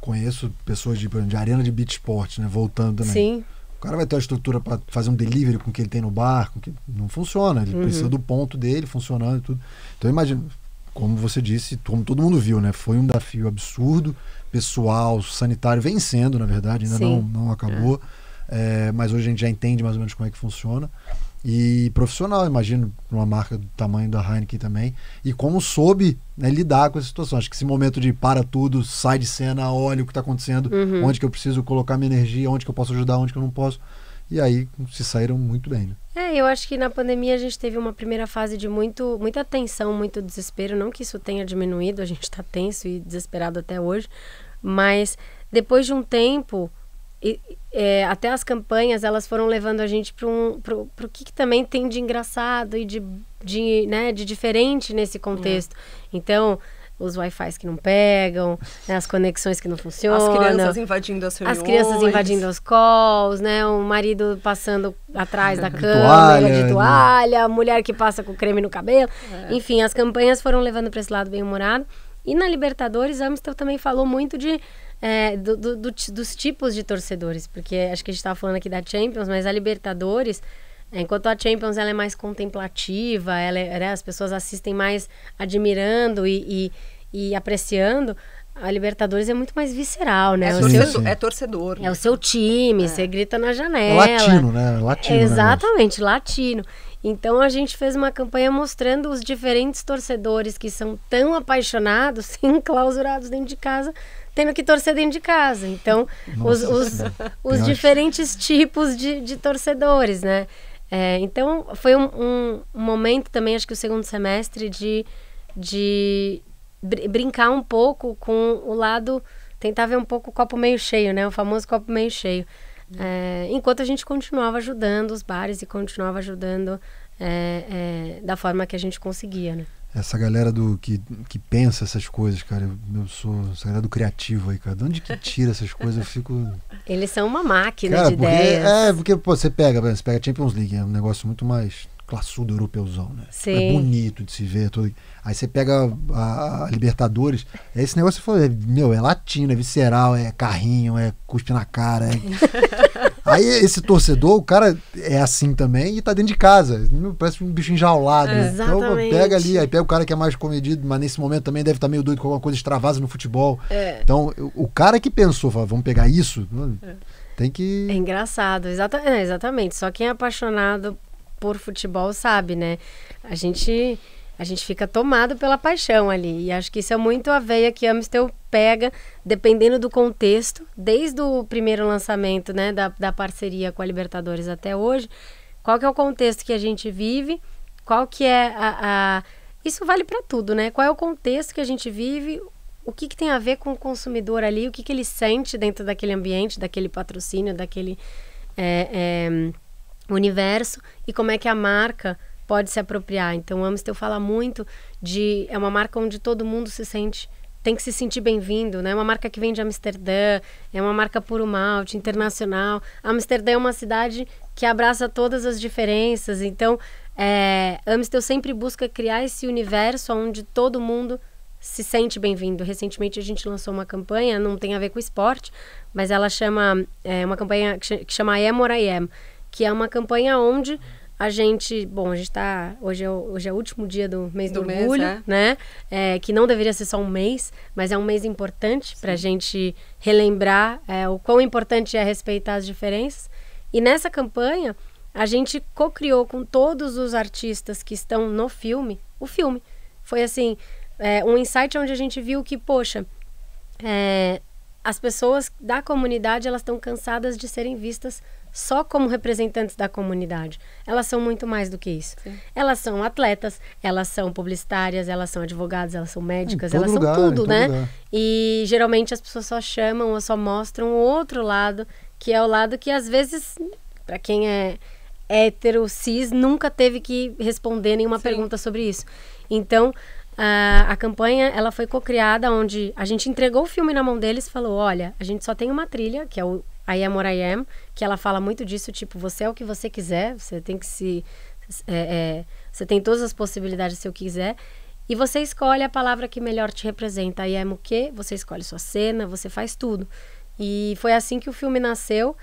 conheço pessoas de, de arena de beach sport, né? Voltando também. Sim. O cara vai ter uma estrutura para fazer um delivery com o que ele tem no bar, com que não funciona. Ele uhum. precisa do ponto dele funcionando e tudo. Então imagina, como você disse, como todo mundo viu, né? Foi um desafio absurdo, pessoal, sanitário, vencendo, na verdade, ainda não, não acabou. É. É, mas hoje a gente já entende mais ou menos como é que funciona. E profissional, imagino, uma marca do tamanho da Heineken também. E como soube né, lidar com essa situação. Acho que esse momento de para tudo, sai de cena, olha o que está acontecendo, uhum. onde que eu preciso colocar minha energia, onde que eu posso ajudar, onde que eu não posso. E aí se saíram muito bem. Né? É, eu acho que na pandemia a gente teve uma primeira fase de muito, muita tensão, muito desespero. Não que isso tenha diminuído, a gente está tenso e desesperado até hoje. Mas depois de um tempo, e, é, até as campanhas elas foram levando a gente para um pro, que, que, também tem de engraçado e de, de, né, de diferente nesse contexto. É. Então, os wi fi que não pegam, né, as conexões que não funcionam. As crianças invadindo as reuniões. As crianças invadindo os calls, né? O marido passando atrás da cama, toalha, de né? toalha, né? a mulher que passa com creme no cabelo. É. Enfim, as campanhas foram levando para esse lado bem humorado. E na Libertadores, Amstel também falou muito de é, do, do, do, dos tipos de torcedores, porque acho que a gente estava falando aqui da Champions, mas a Libertadores é, enquanto a Champions ela é mais contemplativa, ela é, né, as pessoas assistem mais admirando e, e, e, apreciando. A Libertadores é muito mais visceral, né? É, torcedor, seu, é torcedor. Né? É o seu time, é. você grita na janela. É latino, né? É latino. Né, Exatamente, né? latino. Então a gente fez uma campanha mostrando os diferentes torcedores que são tão apaixonados, (laughs) enclausurados dentro de casa, tendo que torcer dentro de casa. Então, Nossa, os, os, os diferentes tipos de, de torcedores, né? É, então, foi um, um, um, momento também, acho que o segundo semestre, de, de br brincar um pouco com o lado, tentar ver um pouco o copo meio cheio, né? O famoso copo meio cheio. É, enquanto a gente continuava ajudando os bares e continuava ajudando é, é da forma que a gente conseguia, né? essa galera do que, que pensa essas coisas, cara. Eu, sou essa galera do criativo aí, cara. De onde que (laughs) tira essas coisas? Eu fico. Eles são uma máquina cara, de porque, ideias. É, porque pô, você pega, você pega Champions League, é um negócio muito mais classudo europeuzão, né? É Sim. É bonito de se ver. Tudo. Aí você pega a, a Libertadores, é esse negócio foi você é, meu, é latino, é visceral, é carrinho, é cuspe na cara. É... (laughs) Aí esse torcedor, o cara é assim também e tá dentro de casa. Parece um bicho enjaulado. É. Né? Então pega ali, aí pega o cara que é mais comedido, mas nesse momento também deve estar tá meio doido com alguma coisa extravasa no futebol. É. Então, o cara que pensou, fala, vamos pegar isso. É. Tem que. É engraçado, exata... É, exatamente. Só quem é apaixonado por futebol sabe, né? A gente a gente fica tomado pela paixão ali. E acho que isso é muito a veia que Amstel pega, dependendo do contexto, desde o primeiro lançamento né, da, da parceria com a Libertadores até hoje. Qual que é o contexto que a gente vive? Qual que é a. a... Isso vale para tudo, né? Qual é o contexto que a gente vive? O que, que tem a ver com o consumidor ali? O que, que ele sente dentro daquele ambiente, daquele patrocínio, daquele. É, é universo e como é que a marca pode se apropriar. Então, o Amstel fala muito de. É uma marca onde todo mundo se sente. Tem que se sentir bem-vindo, né? É uma marca que vem de Amsterdã, é uma marca puro malte, internacional. Amsterdã é uma cidade que abraça todas as diferenças. Então, é, Amstel sempre busca é criar esse universo onde todo mundo se sente bem-vindo. Recentemente a gente lançou uma campanha, não tem a ver com esporte, mas ela chama. É uma campanha que chama I Am What I Am que é uma campanha onde a gente, bom, a gente tá, hoje é, o, hoje é o último dia do mês do, do mês, orgulho, é. né? É, que não deveria ser só um mês, mas é um mês importante para a gente relembrar é, o quão importante é respeitar as diferenças. E nessa campanha, a gente co-criou com todos os artistas que estão no filme, o filme. Foi assim, é, um insight onde a gente viu que, poxa, é, as pessoas da comunidade, elas estão cansadas de serem vistas só como representantes da comunidade. Elas são muito mais do que isso. Sim. Elas são atletas, elas são publicitárias, elas são advogadas, elas são médicas, elas lugar, são tudo, né? Lugar. E geralmente as pessoas só chamam ou só mostram o outro lado, que é o lado que às vezes, para quem é hétero, cis, nunca teve que responder nenhuma Sim. pergunta sobre isso. Então, a, a campanha ela foi co-criada onde a gente entregou o filme na mão deles falou, olha, a gente só tem uma trilha, que é o, I Am What I Am, que ela fala muito disso, tipo, você é o que você quiser, você tem que se... É, é, você tem todas as possibilidades se eu quiser. E você escolhe a palavra que melhor te representa. I am o quê? Você escolhe sua cena, você faz tudo. E foi assim que o filme nasceu.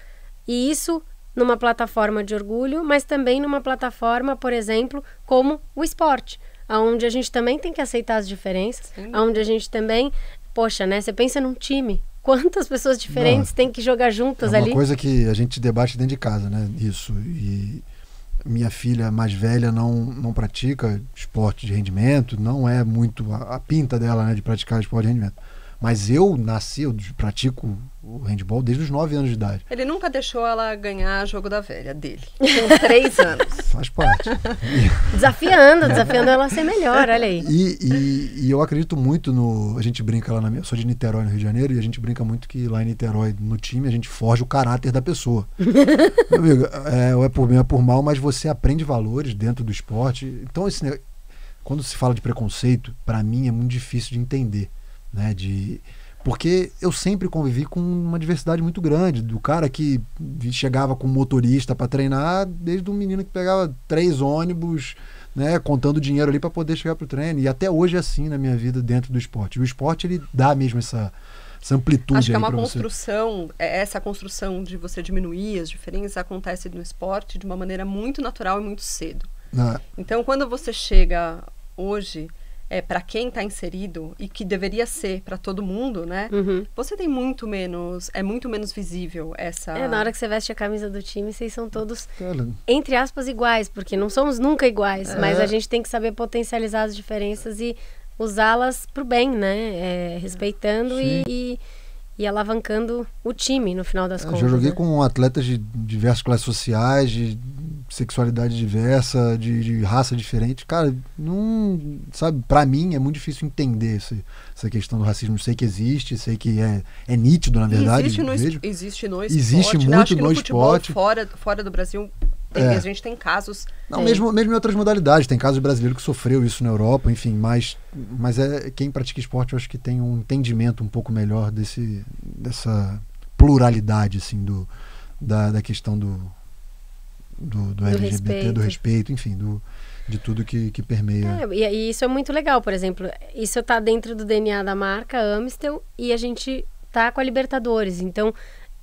E isso numa plataforma de orgulho, mas também numa plataforma, por exemplo, como o esporte, onde a gente também tem que aceitar as diferenças, Sim. a gente também, poxa, né, você pensa num time, quantas pessoas diferentes têm que jogar juntas é uma ali. Uma coisa que a gente debate dentro de casa, né? Isso. E minha filha mais velha não, não pratica esporte de rendimento, não é muito a, a pinta dela né, de praticar esporte de rendimento. Mas eu nasci, eu pratico o handball desde os 9 anos de idade. Ele nunca deixou ela ganhar jogo da velha dele. Com 3 anos. (laughs) Faz parte. (laughs) desafiando, desafiando ela a ser melhor, olha aí. E, e, e, eu acredito muito no. A gente brinca lá na minha. Eu sou de Niterói, no Rio de Janeiro, e a gente brinca muito que lá em Niterói, no time, a gente forja o caráter da pessoa. (laughs) Meu amigo, é, ou é por bem ou é por mal, mas você aprende valores dentro do esporte. Então, esse, quando se fala de preconceito, para mim é muito difícil de entender né? De porque eu sempre convivi com uma diversidade muito grande do cara que chegava com motorista para treinar, desde um menino que pegava três ônibus, né, contando dinheiro ali para poder chegar pro treino. E até hoje é assim na minha vida dentro do esporte. O esporte ele dá mesmo essa essa amplitude Acho que é uma construção, você. É, essa construção de você diminuir as diferenças acontece no esporte de uma maneira muito natural e muito cedo. Ah. Então, quando você chega hoje é, para quem está inserido e que deveria ser para todo mundo, né? Uhum. Você tem muito menos, é muito menos visível essa. É na hora que você veste a camisa do time, vocês são todos entre aspas iguais, porque não somos nunca iguais, é. mas a gente tem que saber potencializar as diferenças e usá-las para o bem, né? É, respeitando e, e, e, alavancando o time no final das é, contas. Eu joguei né? com atletas de diversas classes sociais, de sexualidade diversa, de, de, raça diferente. Cara, não. Sabe, para mim é muito difícil entender esse, essa questão do racismo. Sei que existe, sei que é, é nítido, na verdade. Existe no, vejo. existe no esporte. Existe né? muito no, no futebol, esporte. Fora, fora do Brasil, é. A gente tem casos. Não, Mesmo, mesmo em outras modalidades. Tem casos brasileiro que sofreu isso na Europa, enfim, mas, mas é quem pratica esporte, eu acho que tem um entendimento um pouco melhor desse, dessa pluralidade, assim, do, da, da questão do, do, do LGBT, respeito. do respeito, enfim, do, de tudo que, que permeia. É, e, e, isso é muito legal, por exemplo, isso está dentro do DNA da marca Amstel e a gente está com a Libertadores, então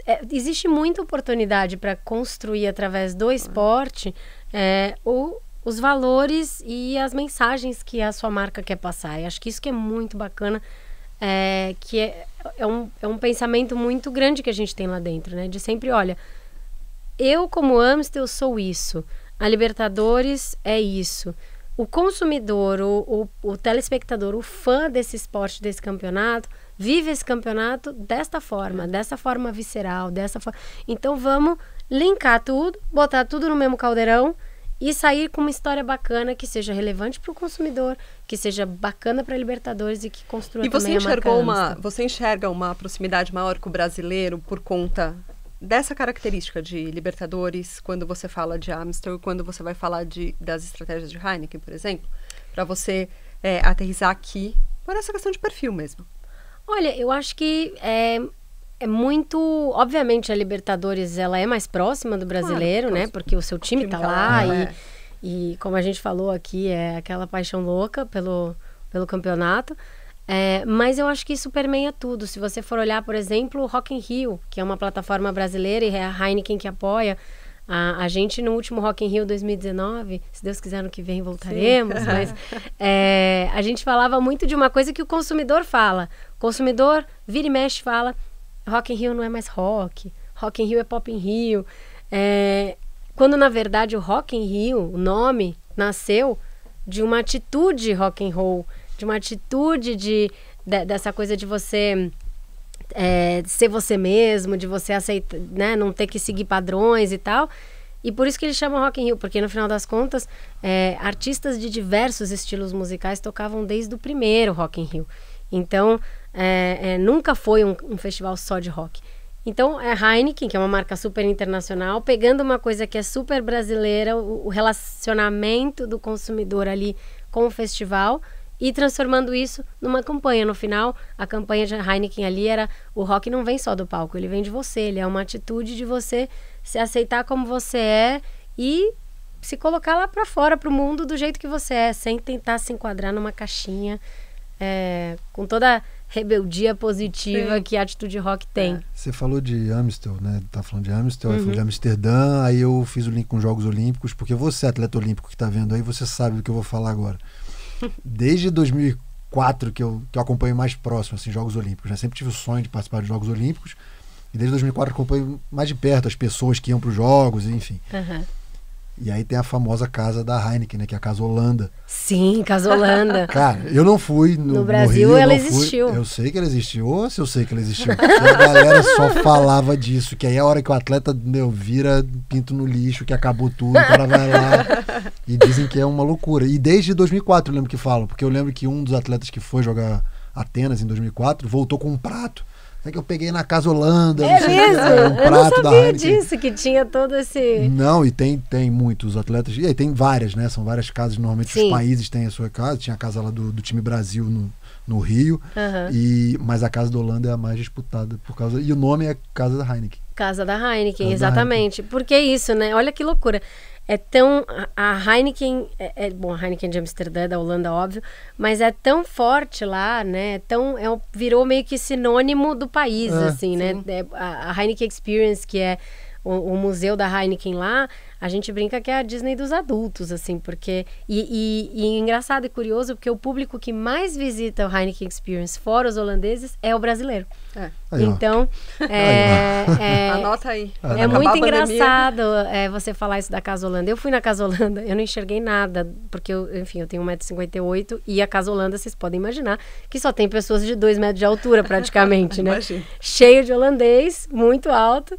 é, existe muita oportunidade para construir através do esporte é, o, os valores e as mensagens que a sua marca quer passar. E acho que isso que é muito bacana, é, que é, é, um, é um pensamento muito grande que a gente tem lá dentro, né? De sempre, olha, eu, como Amstel, sou isso. A Libertadores é isso. O consumidor, o, o, o telespectador, o fã desse esporte, desse campeonato, vive esse campeonato desta forma, dessa forma visceral, dessa forma. Então vamos linkar tudo, botar tudo no mesmo caldeirão e sair com uma história bacana que seja relevante para o consumidor, que seja bacana para Libertadores e que construa e você enxergou uma, uma você enxerga uma proximidade maior com o brasileiro por conta dessa característica de Libertadores, quando você fala de Amstel, quando você vai falar de, das estratégias de Heineken, por exemplo, para você é, aterrizar aqui, por essa questão de perfil mesmo? Olha, eu acho que é, é muito. Obviamente, a Libertadores ela é mais próxima do brasileiro, claro, né? Porque o seu time, está tá lá, é. e, né? e, como a gente falou aqui, é aquela paixão louca pelo, pelo campeonato. É, mas eu acho que isso permeia tudo. Se você for olhar, por exemplo, o Rock in Rio, que é uma plataforma brasileira e é a Heineken que apoia, a, a, gente no último Rock in Rio 2019, se Deus quiser no que vem voltaremos, Sim. mas é, a gente falava muito de uma coisa que o consumidor fala. O consumidor vira e mexe fala, Rock in Rio não é mais rock, Rock in Rio é Pop in Rio. É, quando na verdade o Rock in Rio, o nome, nasceu de uma atitude rock and roll de uma atitude de, de dessa coisa de você é, ser você mesmo, de você aceitar, né, não ter que seguir padrões e tal. E por isso que ele chama Rock in Rio, porque no final das contas, é, artistas de diversos estilos musicais tocavam desde o primeiro Rock in Rio. Então, é, é, nunca foi um, um, festival só de rock. Então, é Heineken, que é uma marca super internacional, pegando uma coisa que é super brasileira, o, o relacionamento do consumidor ali com o festival, e transformando isso numa campanha. No final, a campanha de Heineken ali era o rock não vem só do palco, ele vem de você, ele é uma atitude de você se aceitar como você é e se colocar lá para fora para o mundo do jeito que você é, sem tentar se enquadrar numa caixinha é, com toda a rebeldia positiva Sim. que a atitude rock tem. É. Você falou de Amstel, né? Tá falando de Amstel, uhum. aí falou de Amsterdã, aí eu fiz o link com os Jogos Olímpicos, porque você, atleta olímpico que tá vendo aí, você sabe o que eu vou falar agora desde 2004 que eu, que eu acompanho mais próximo, assim, Jogos Olímpicos. já né? Sempre tive o sonho de participar dos Jogos Olímpicos. E desde 2004 acompanho mais de perto as pessoas que iam para os Jogos, enfim. Uhum. E aí tem a famosa casa da Heineken, né? Que é a Casa Holanda. Sim, Casa Holanda. (laughs) Cara, eu não fui no, no Brasil. No Rio, ela eu existiu. eu sei que ela existiu. Ou se eu sei que ela existiu. a galera só falava disso. Que aí é a hora que o atleta, meu, né, vira pinto no lixo, que acabou tudo, o cara vai lá. e dizem que é uma loucura. E desde 2004 eu lembro que falam. Porque eu lembro que um dos atletas que foi jogar Atenas em 2004 voltou com um prato é que eu peguei na Casa Holanda. É, é um eu não sabia disso, que tinha todo esse. Não, e tem, tem muitos atletas. E aí tem várias, né? São várias casas. Normalmente Sim. os países têm a sua casa. Tinha a casa lá do, do time Brasil no, no Rio. Uhum. E, mas a Casa da Holanda é a mais disputada por causa. E o nome é Casa da Heineken. Casa da Heineken, casa exatamente. Da Heineken. Porque é isso, né? Olha que loucura é tão. A Heineken. É, é, bom, a Heineken de Amsterdã, da Holanda, óbvio. Mas é tão forte lá, né? É tão, é, virou meio que sinônimo do país, ah. assim, né, sim. né? a Heineken Experience, que é o, o, museu da Heineken lá, a gente brinca que é a Disney dos adultos, assim, porque. E, e, e engraçado e curioso, porque o público que mais visita o Heineken Experience, fora os holandeses, é o brasileiro. É. Aí, então, (laughs) é, é, anota aí. É muito engraçado é, você falar isso da Casa Holanda. Eu fui na Casa Holanda, eu não enxerguei nada, porque, eu, enfim, eu tenho 1,58m e a Casa Holanda, vocês podem imaginar, que só tem pessoas de 2 metros de altura praticamente, (laughs) né? Cheio de holandês, muito alto.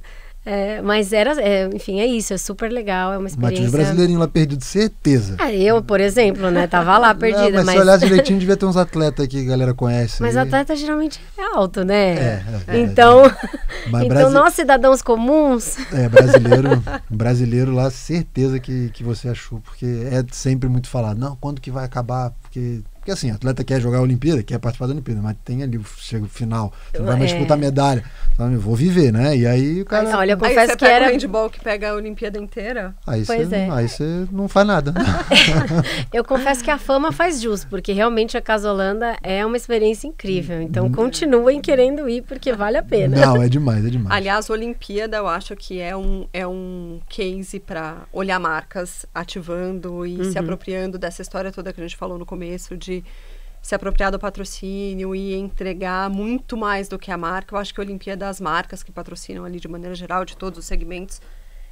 É, mas era, é, enfim, é isso, é super legal, é uma experiência. Mas tinha um brasileirinho lá perdido, certeza. Ah, eu, por exemplo, né? Tava lá (laughs) perdida. mas, mas se olhar direitinho, (laughs) devia ter uns atletas que a galera conhece. Mas atleta geralmente é alto, né? É, é Então, (laughs) então Brasi... nós cidadãos comuns. É, brasileiro, brasileiro lá, certeza que, que você achou, porque é sempre muito falado, não, quando que vai acabar? Porque porque assim, atleta quer jogar a Olimpíada, quer participar da Olimpíada, mas tem ali, chega o final, você não vai mais é. disputar medalha. Sabe? Então, vou viver, né? E aí o cara. Aí, olha, eu confesso você que pega era. o handball que pega a Olimpíada inteira. Aí pois é. Aí você não faz nada. Né? (laughs) eu confesso que a fama faz jus, porque realmente a Casa Holanda é uma experiência incrível. Então hum. continuem querendo ir, porque vale a pena. Não, é demais, é demais. Aliás, a Olimpíada eu acho que é um, é um case para olhar marcas ativando e uhum. se apropriando dessa história toda que a gente falou no começo de se apropriar do patrocínio e entregar muito mais do que a marca. Eu acho que a Olimpíada das marcas que patrocinam ali de maneira geral, de todos os segmentos,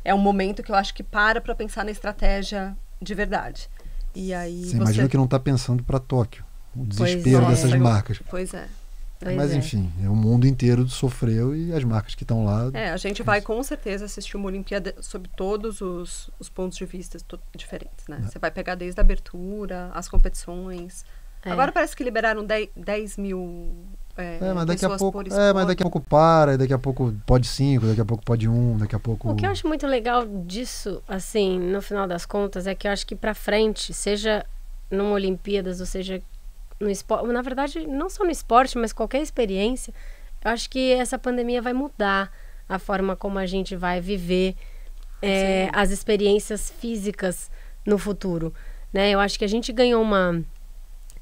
é um momento que eu acho que para para pensar na estratégia de verdade. E aí você, você... imagina que não está pensando para Tóquio, o desespero é, dessas marcas. Pois é. Pois Mas é. enfim, é o mundo inteiro sofreu e as marcas que estão lá. É, a gente vai é com certeza assistir uma Olimpíada sob todos os, os pontos de vista diferentes, né? É. Você vai pegar desde a abertura, as competições. É. Agora parece que liberaram 10, mil. É, é, mas daqui a pouco, é, mas daqui a pouco para, daqui a pouco pode cinco, daqui a pouco pode um, daqui a pouco. O que eu acho muito legal disso, assim, no final das contas, é que eu acho que para frente, seja numa Olimpíadas, ou seja, no esporte, na verdade, não só no esporte, mas qualquer experiência, eu acho que essa pandemia vai mudar a forma como a gente vai viver é, as experiências físicas no futuro. Né? Eu acho que a gente ganhou uma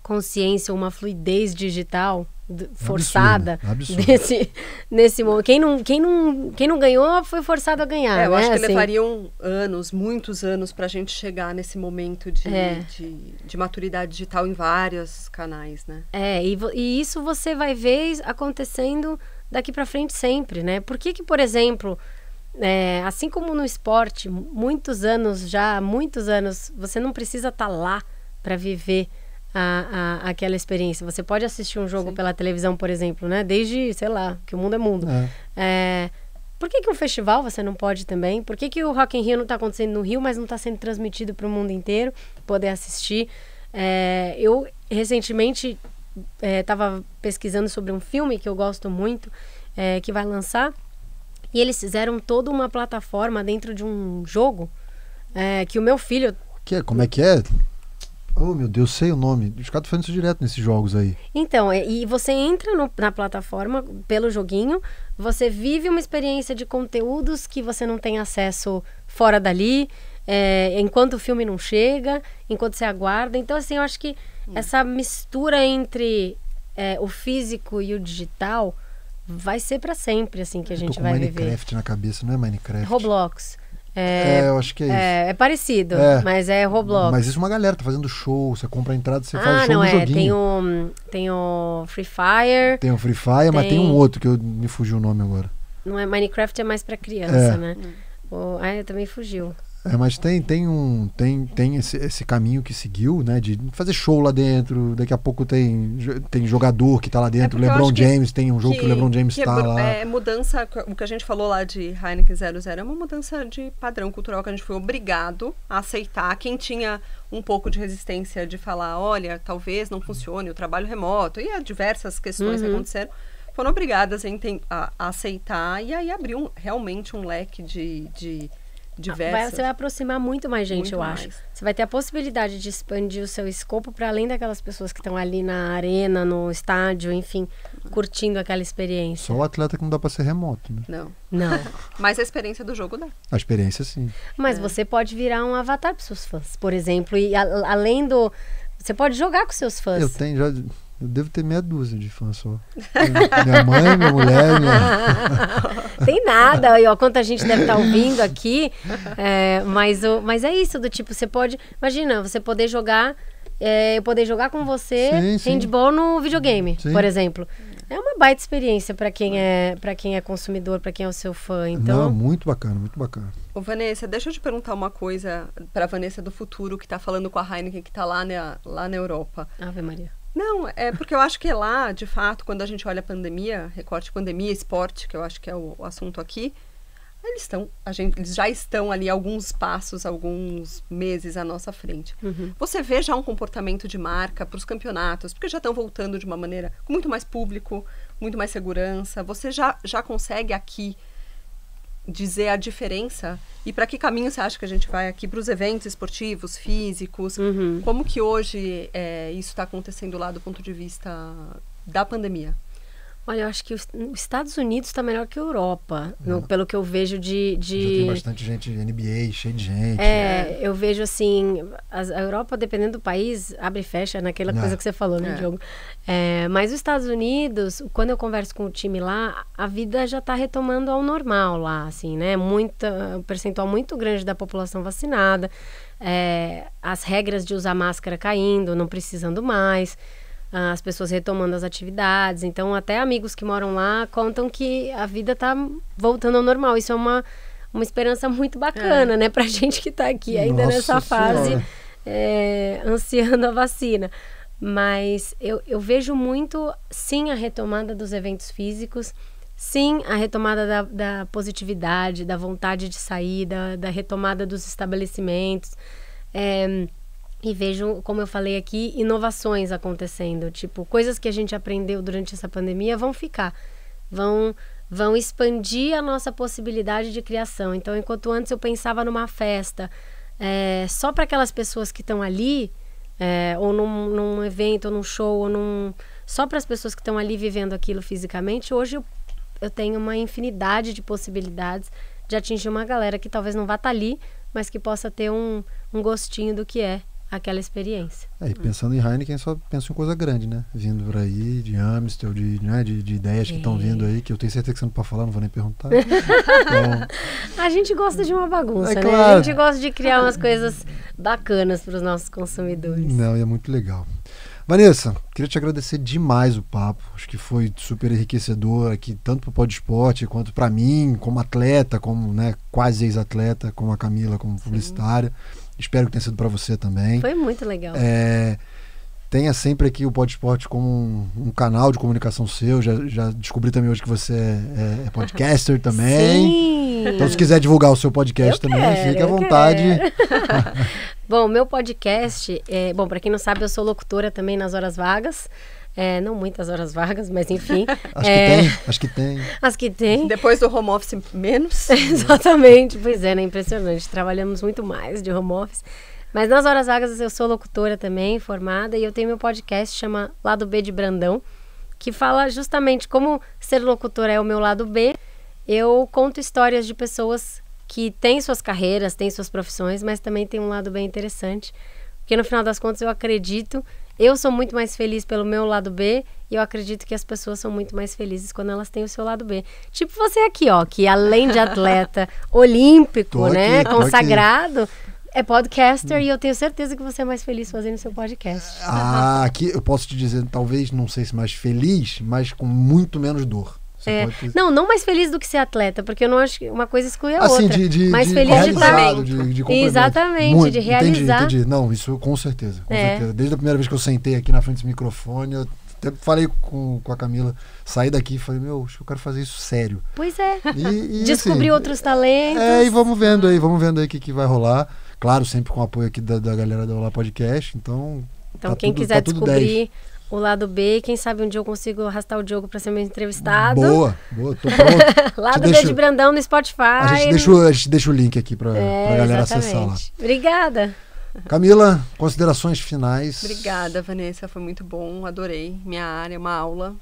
consciência, uma fluidez digital forçada absurdo, absurdo. nesse momento. Quem não, quem, não, quem não ganhou foi forçado a ganhar. É, eu né? acho que assim. levariam anos, muitos anos, para a gente chegar nesse momento de, é. de, de, maturidade digital em vários canais, né? É, e, e isso você vai ver acontecendo daqui para frente sempre, né? Por que que, por exemplo, é, assim como no esporte, muitos anos já, muitos anos, você não precisa estar tá lá para viver a, a, aquela experiência. Você pode assistir um jogo Sim. pela televisão, por exemplo, né? Desde, sei lá, que o mundo é mundo. É. É, por que, que um festival você não pode também? Por que, que o Rock in Rio não está acontecendo no Rio, mas não está sendo transmitido para o mundo inteiro poder assistir? É, eu recentemente estava é, pesquisando sobre um filme que eu gosto muito, é, que vai lançar, e eles fizeram toda uma plataforma dentro de um jogo é, que o meu filho. Que, como é que é? Oh, meu Deus, sei o nome. Os caras fazendo isso direto nesses jogos aí. Então, e você entra no, na plataforma pelo joguinho, você vive uma experiência de conteúdos que você não tem acesso fora dali, é, enquanto o filme não chega, enquanto você aguarda. Então, assim, eu acho que hum. essa mistura entre é, o físico e o digital vai ser para sempre, assim, que a gente vai Minecraft viver. Minecraft na cabeça, não é Minecraft? Roblox. É, é, eu acho que é, é isso. É, parecido, é. mas é Roblox. Mas isso é uma galera tá fazendo show, você compra a entrada, você ah, faz show não, no é. joguinho. Tem o, tem o Free Fire. Tem o Free Fire, tem... mas tem um outro que eu me fugiu o nome agora. Não é Minecraft é mais para criança, é. né? Hum. O, ah, também fugiu. É, mas tem, tem, um, tem, tem esse, esse, caminho que seguiu, né? De fazer show lá dentro, daqui a pouco tem, tem jogador que está lá é dentro, é LeBron James, que, tem um jogo que, que o LeBron James está é, lá. É, mudança, o que a gente falou lá de Heineken 00 é uma mudança de padrão cultural que a gente foi obrigado a aceitar. Quem tinha um pouco de resistência de falar, olha, talvez não funcione o trabalho remoto, e há diversas questões uhum. que aconteceram, foram obrigadas a, a, aceitar, e aí abriu um, realmente um leque de, de diversas. Vai, você vai aproximar muito mais gente, muito eu mais. acho. Você vai ter a possibilidade de expandir o seu escopo para além daquelas pessoas que estão ali na arena, no estádio, enfim, curtindo aquela experiência. Só o atleta que não dá para ser remoto, né? Não. Não. (laughs) Mas a experiência do jogo dá. A experiência sim. Mas é. você pode virar um avatar para seus fãs, por exemplo, e a, além do você pode jogar com seus fãs. Eu tenho já eu devo ter meia dúzia de fãs só. minha mãe, minha mulher, minha... (laughs) Tem nada, olha ó, quanta gente deve estar tá ouvindo aqui. É, mas, o, mas é isso, do tipo, você pode. Imagina, você poder jogar. É, eu poder jogar com você sim, sim. handball no videogame, sim. por exemplo. É uma baita experiência para quem é para quem é consumidor, para quem é o seu fã. Então, Não, muito bacana, muito bacana. Ô Vanessa, deixa eu te perguntar uma coisa para Vanessa do futuro que está falando com a Heineken que está lá na, lá na Europa. Ave Maria. Não, é porque eu acho que é lá, de fato, quando a gente olha a pandemia, recorte pandemia, esporte, que eu acho que é o, o assunto aqui, eles estão, a gente, eles já estão ali alguns passos, alguns meses à nossa frente. Uhum. Você vê já um comportamento de marca para os campeonatos, porque já estão voltando de uma maneira com muito mais público, muito mais segurança. Você já, já consegue aqui dizer a diferença e para que caminho você acha que a gente vai aqui para os eventos esportivos, físicos? Uhum. Como que hoje é, isso está acontecendo lá do ponto de vista da pandemia? Olha, eu acho que os Estados Unidos está melhor que a Europa, no, uhum. pelo que eu vejo de, de... Já tem bastante gente, NBA, cheio de gente. É, eu vejo assim, a Europa, dependendo do país, abre e fecha naquela né, é. coisa que você falou, né, é. Diogo? É, mas os Estados Unidos, quando eu converso com o time lá, a vida já está retomando ao normal lá, assim, né? Muita, um percentual muito grande da população vacinada, é, as regras de usar máscara caindo, não precisando mais as pessoas retomando as atividades. Então, até amigos que moram lá contam que a vida está voltando ao normal. Isso é uma, uma esperança muito bacana, é. né, pra (laughs) gente que está aqui ainda Nossa nessa fase, é, ansiando a vacina. Mas eu, eu vejo muito, sim, a retomada dos eventos físicos. Sim, a retomada da, da, positividade, da vontade de sair, da, da retomada dos estabelecimentos. É, e vejo, como eu falei aqui, inovações acontecendo. Tipo, coisas que a gente aprendeu durante essa pandemia vão ficar, vão, vão expandir a nossa possibilidade de criação. Então, enquanto antes eu pensava numa festa é, só para aquelas pessoas que estão ali, é, ou num, num, evento, ou num show, ou num, só para as pessoas que estão ali vivendo aquilo fisicamente, hoje eu, eu tenho uma infinidade de possibilidades de atingir uma galera que talvez não vá estar tá ali, mas que possa ter um, um gostinho do que é aquela experiência. É, e hum. pensando em Heineken, só penso em coisa grande, né? Vindo por aí, de Amstel, de, né, de, de ideias é. que estão vindo aí, que eu tenho certeza que você não pode falar, não vou nem perguntar. (laughs) então... A gente gosta de uma bagunça, é, né? Claro. A gente gosta de criar umas coisas bacanas para os nossos consumidores. Não, e é muito legal. Vanessa, queria te agradecer demais o papo. Acho que foi super enriquecedor aqui, tanto para o Pod Esporte quanto para mim, como atleta, como né, quase ex-atleta, como a Camila, como publicitária. Sim Espero que tenha sido para você também. Foi muito legal. É, tenha sempre aqui o Podsport como um, um, canal de comunicação seu. Já, já descobri também hoje que você é, é, é podcaster também. (laughs) Sim. Então, se quiser divulgar o seu podcast eu também, quero, fique à vontade. (laughs) bom, meu podcast, é, bom, para quem não sabe, eu sou locutora também nas horas vagas. É, não muitas horas vagas, mas enfim. (laughs) acho, é... que tem, acho que tem. que tem. Depois do home office, menos. (laughs) Exatamente, pois é, né? Impressionante. Trabalhamos muito mais de home office. Mas nas horas vagas eu sou locutora também, formada, e eu tenho meu podcast, chama Lado B de Brandão, que fala justamente como ser locutora é o meu lado B. Eu conto histórias de pessoas que têm suas carreiras, têm suas profissões, mas também tem um lado bem interessante. Porque no final das contas eu acredito eu sou muito mais feliz pelo meu lado B e eu acredito que as pessoas são muito mais felizes quando elas têm o seu lado B. Tipo você aqui, ó, que além de atleta (laughs) (laughs) olímpico, né, consagrado, é podcaster hum. e eu tenho certeza que você é mais feliz fazendo seu podcast. Ah, aqui eu posso te dizer, talvez, não sei se mais feliz, mas com muito menos dor. É, não, não mais feliz do que ser atleta, porque eu não acho que uma coisa exclui a assim, outra. De, de, mais de feliz de estar. De, de Exatamente, Muito. de realizar. Entendi, entendi. Não, isso com certeza, com é. certeza. Desde a primeira vez que eu sentei aqui na frente do microfone, eu até falei com, com a Camila, saí daqui e falei, meu, acho que eu quero fazer isso sério. Pois é. E, e Descobrir (laughs) assim, outros talentos. É, e vamos vendo aí, vamos vendo aí o que, que vai rolar. Claro, sempre com o apoio aqui da, da galera da Olá Podcast, então. Então, tá quem tudo, quiser tá descobrir o lado B. Quem sabe um dia eu consigo arrastar o Diogo para ser meu entrevistado. Boa, boa, tô pronto. lado B de Brandão no Spotify. A gente deixa, a gente deixa o link aqui para é, a galera exatamente. acessar lá. Obrigada. Camila, considerações finais. Obrigada, Vanessa. Foi muito bom. Adorei. Minha área, uma aula.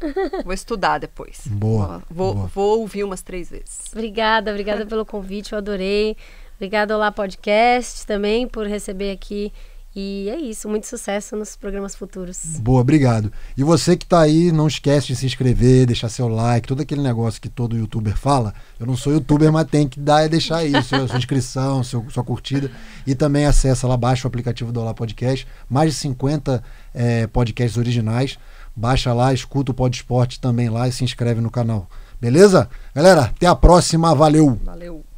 Vou estudar depois. Boa. Vou, boa. vou ouvir umas três vezes. Obrigada, obrigada pelo convite. Eu adorei. Obrigada, Olá Podcast, também, por receber aqui e é isso, muito sucesso nos programas futuros. Boa, obrigado. E você que está aí, não esquece de se inscrever, deixar seu like, todo aquele negócio que todo youtuber fala. Eu não sou youtuber, mas tem que dar e deixar isso, sua, sua inscrição, sua curtida. E também acessa lá, baixa o aplicativo do Olá Podcast, mais de 50 é, podcasts originais. Baixa lá, escuta o Pod Esporte também lá e se inscreve no canal. Beleza? Galera, até a próxima. Valeu! Valeu!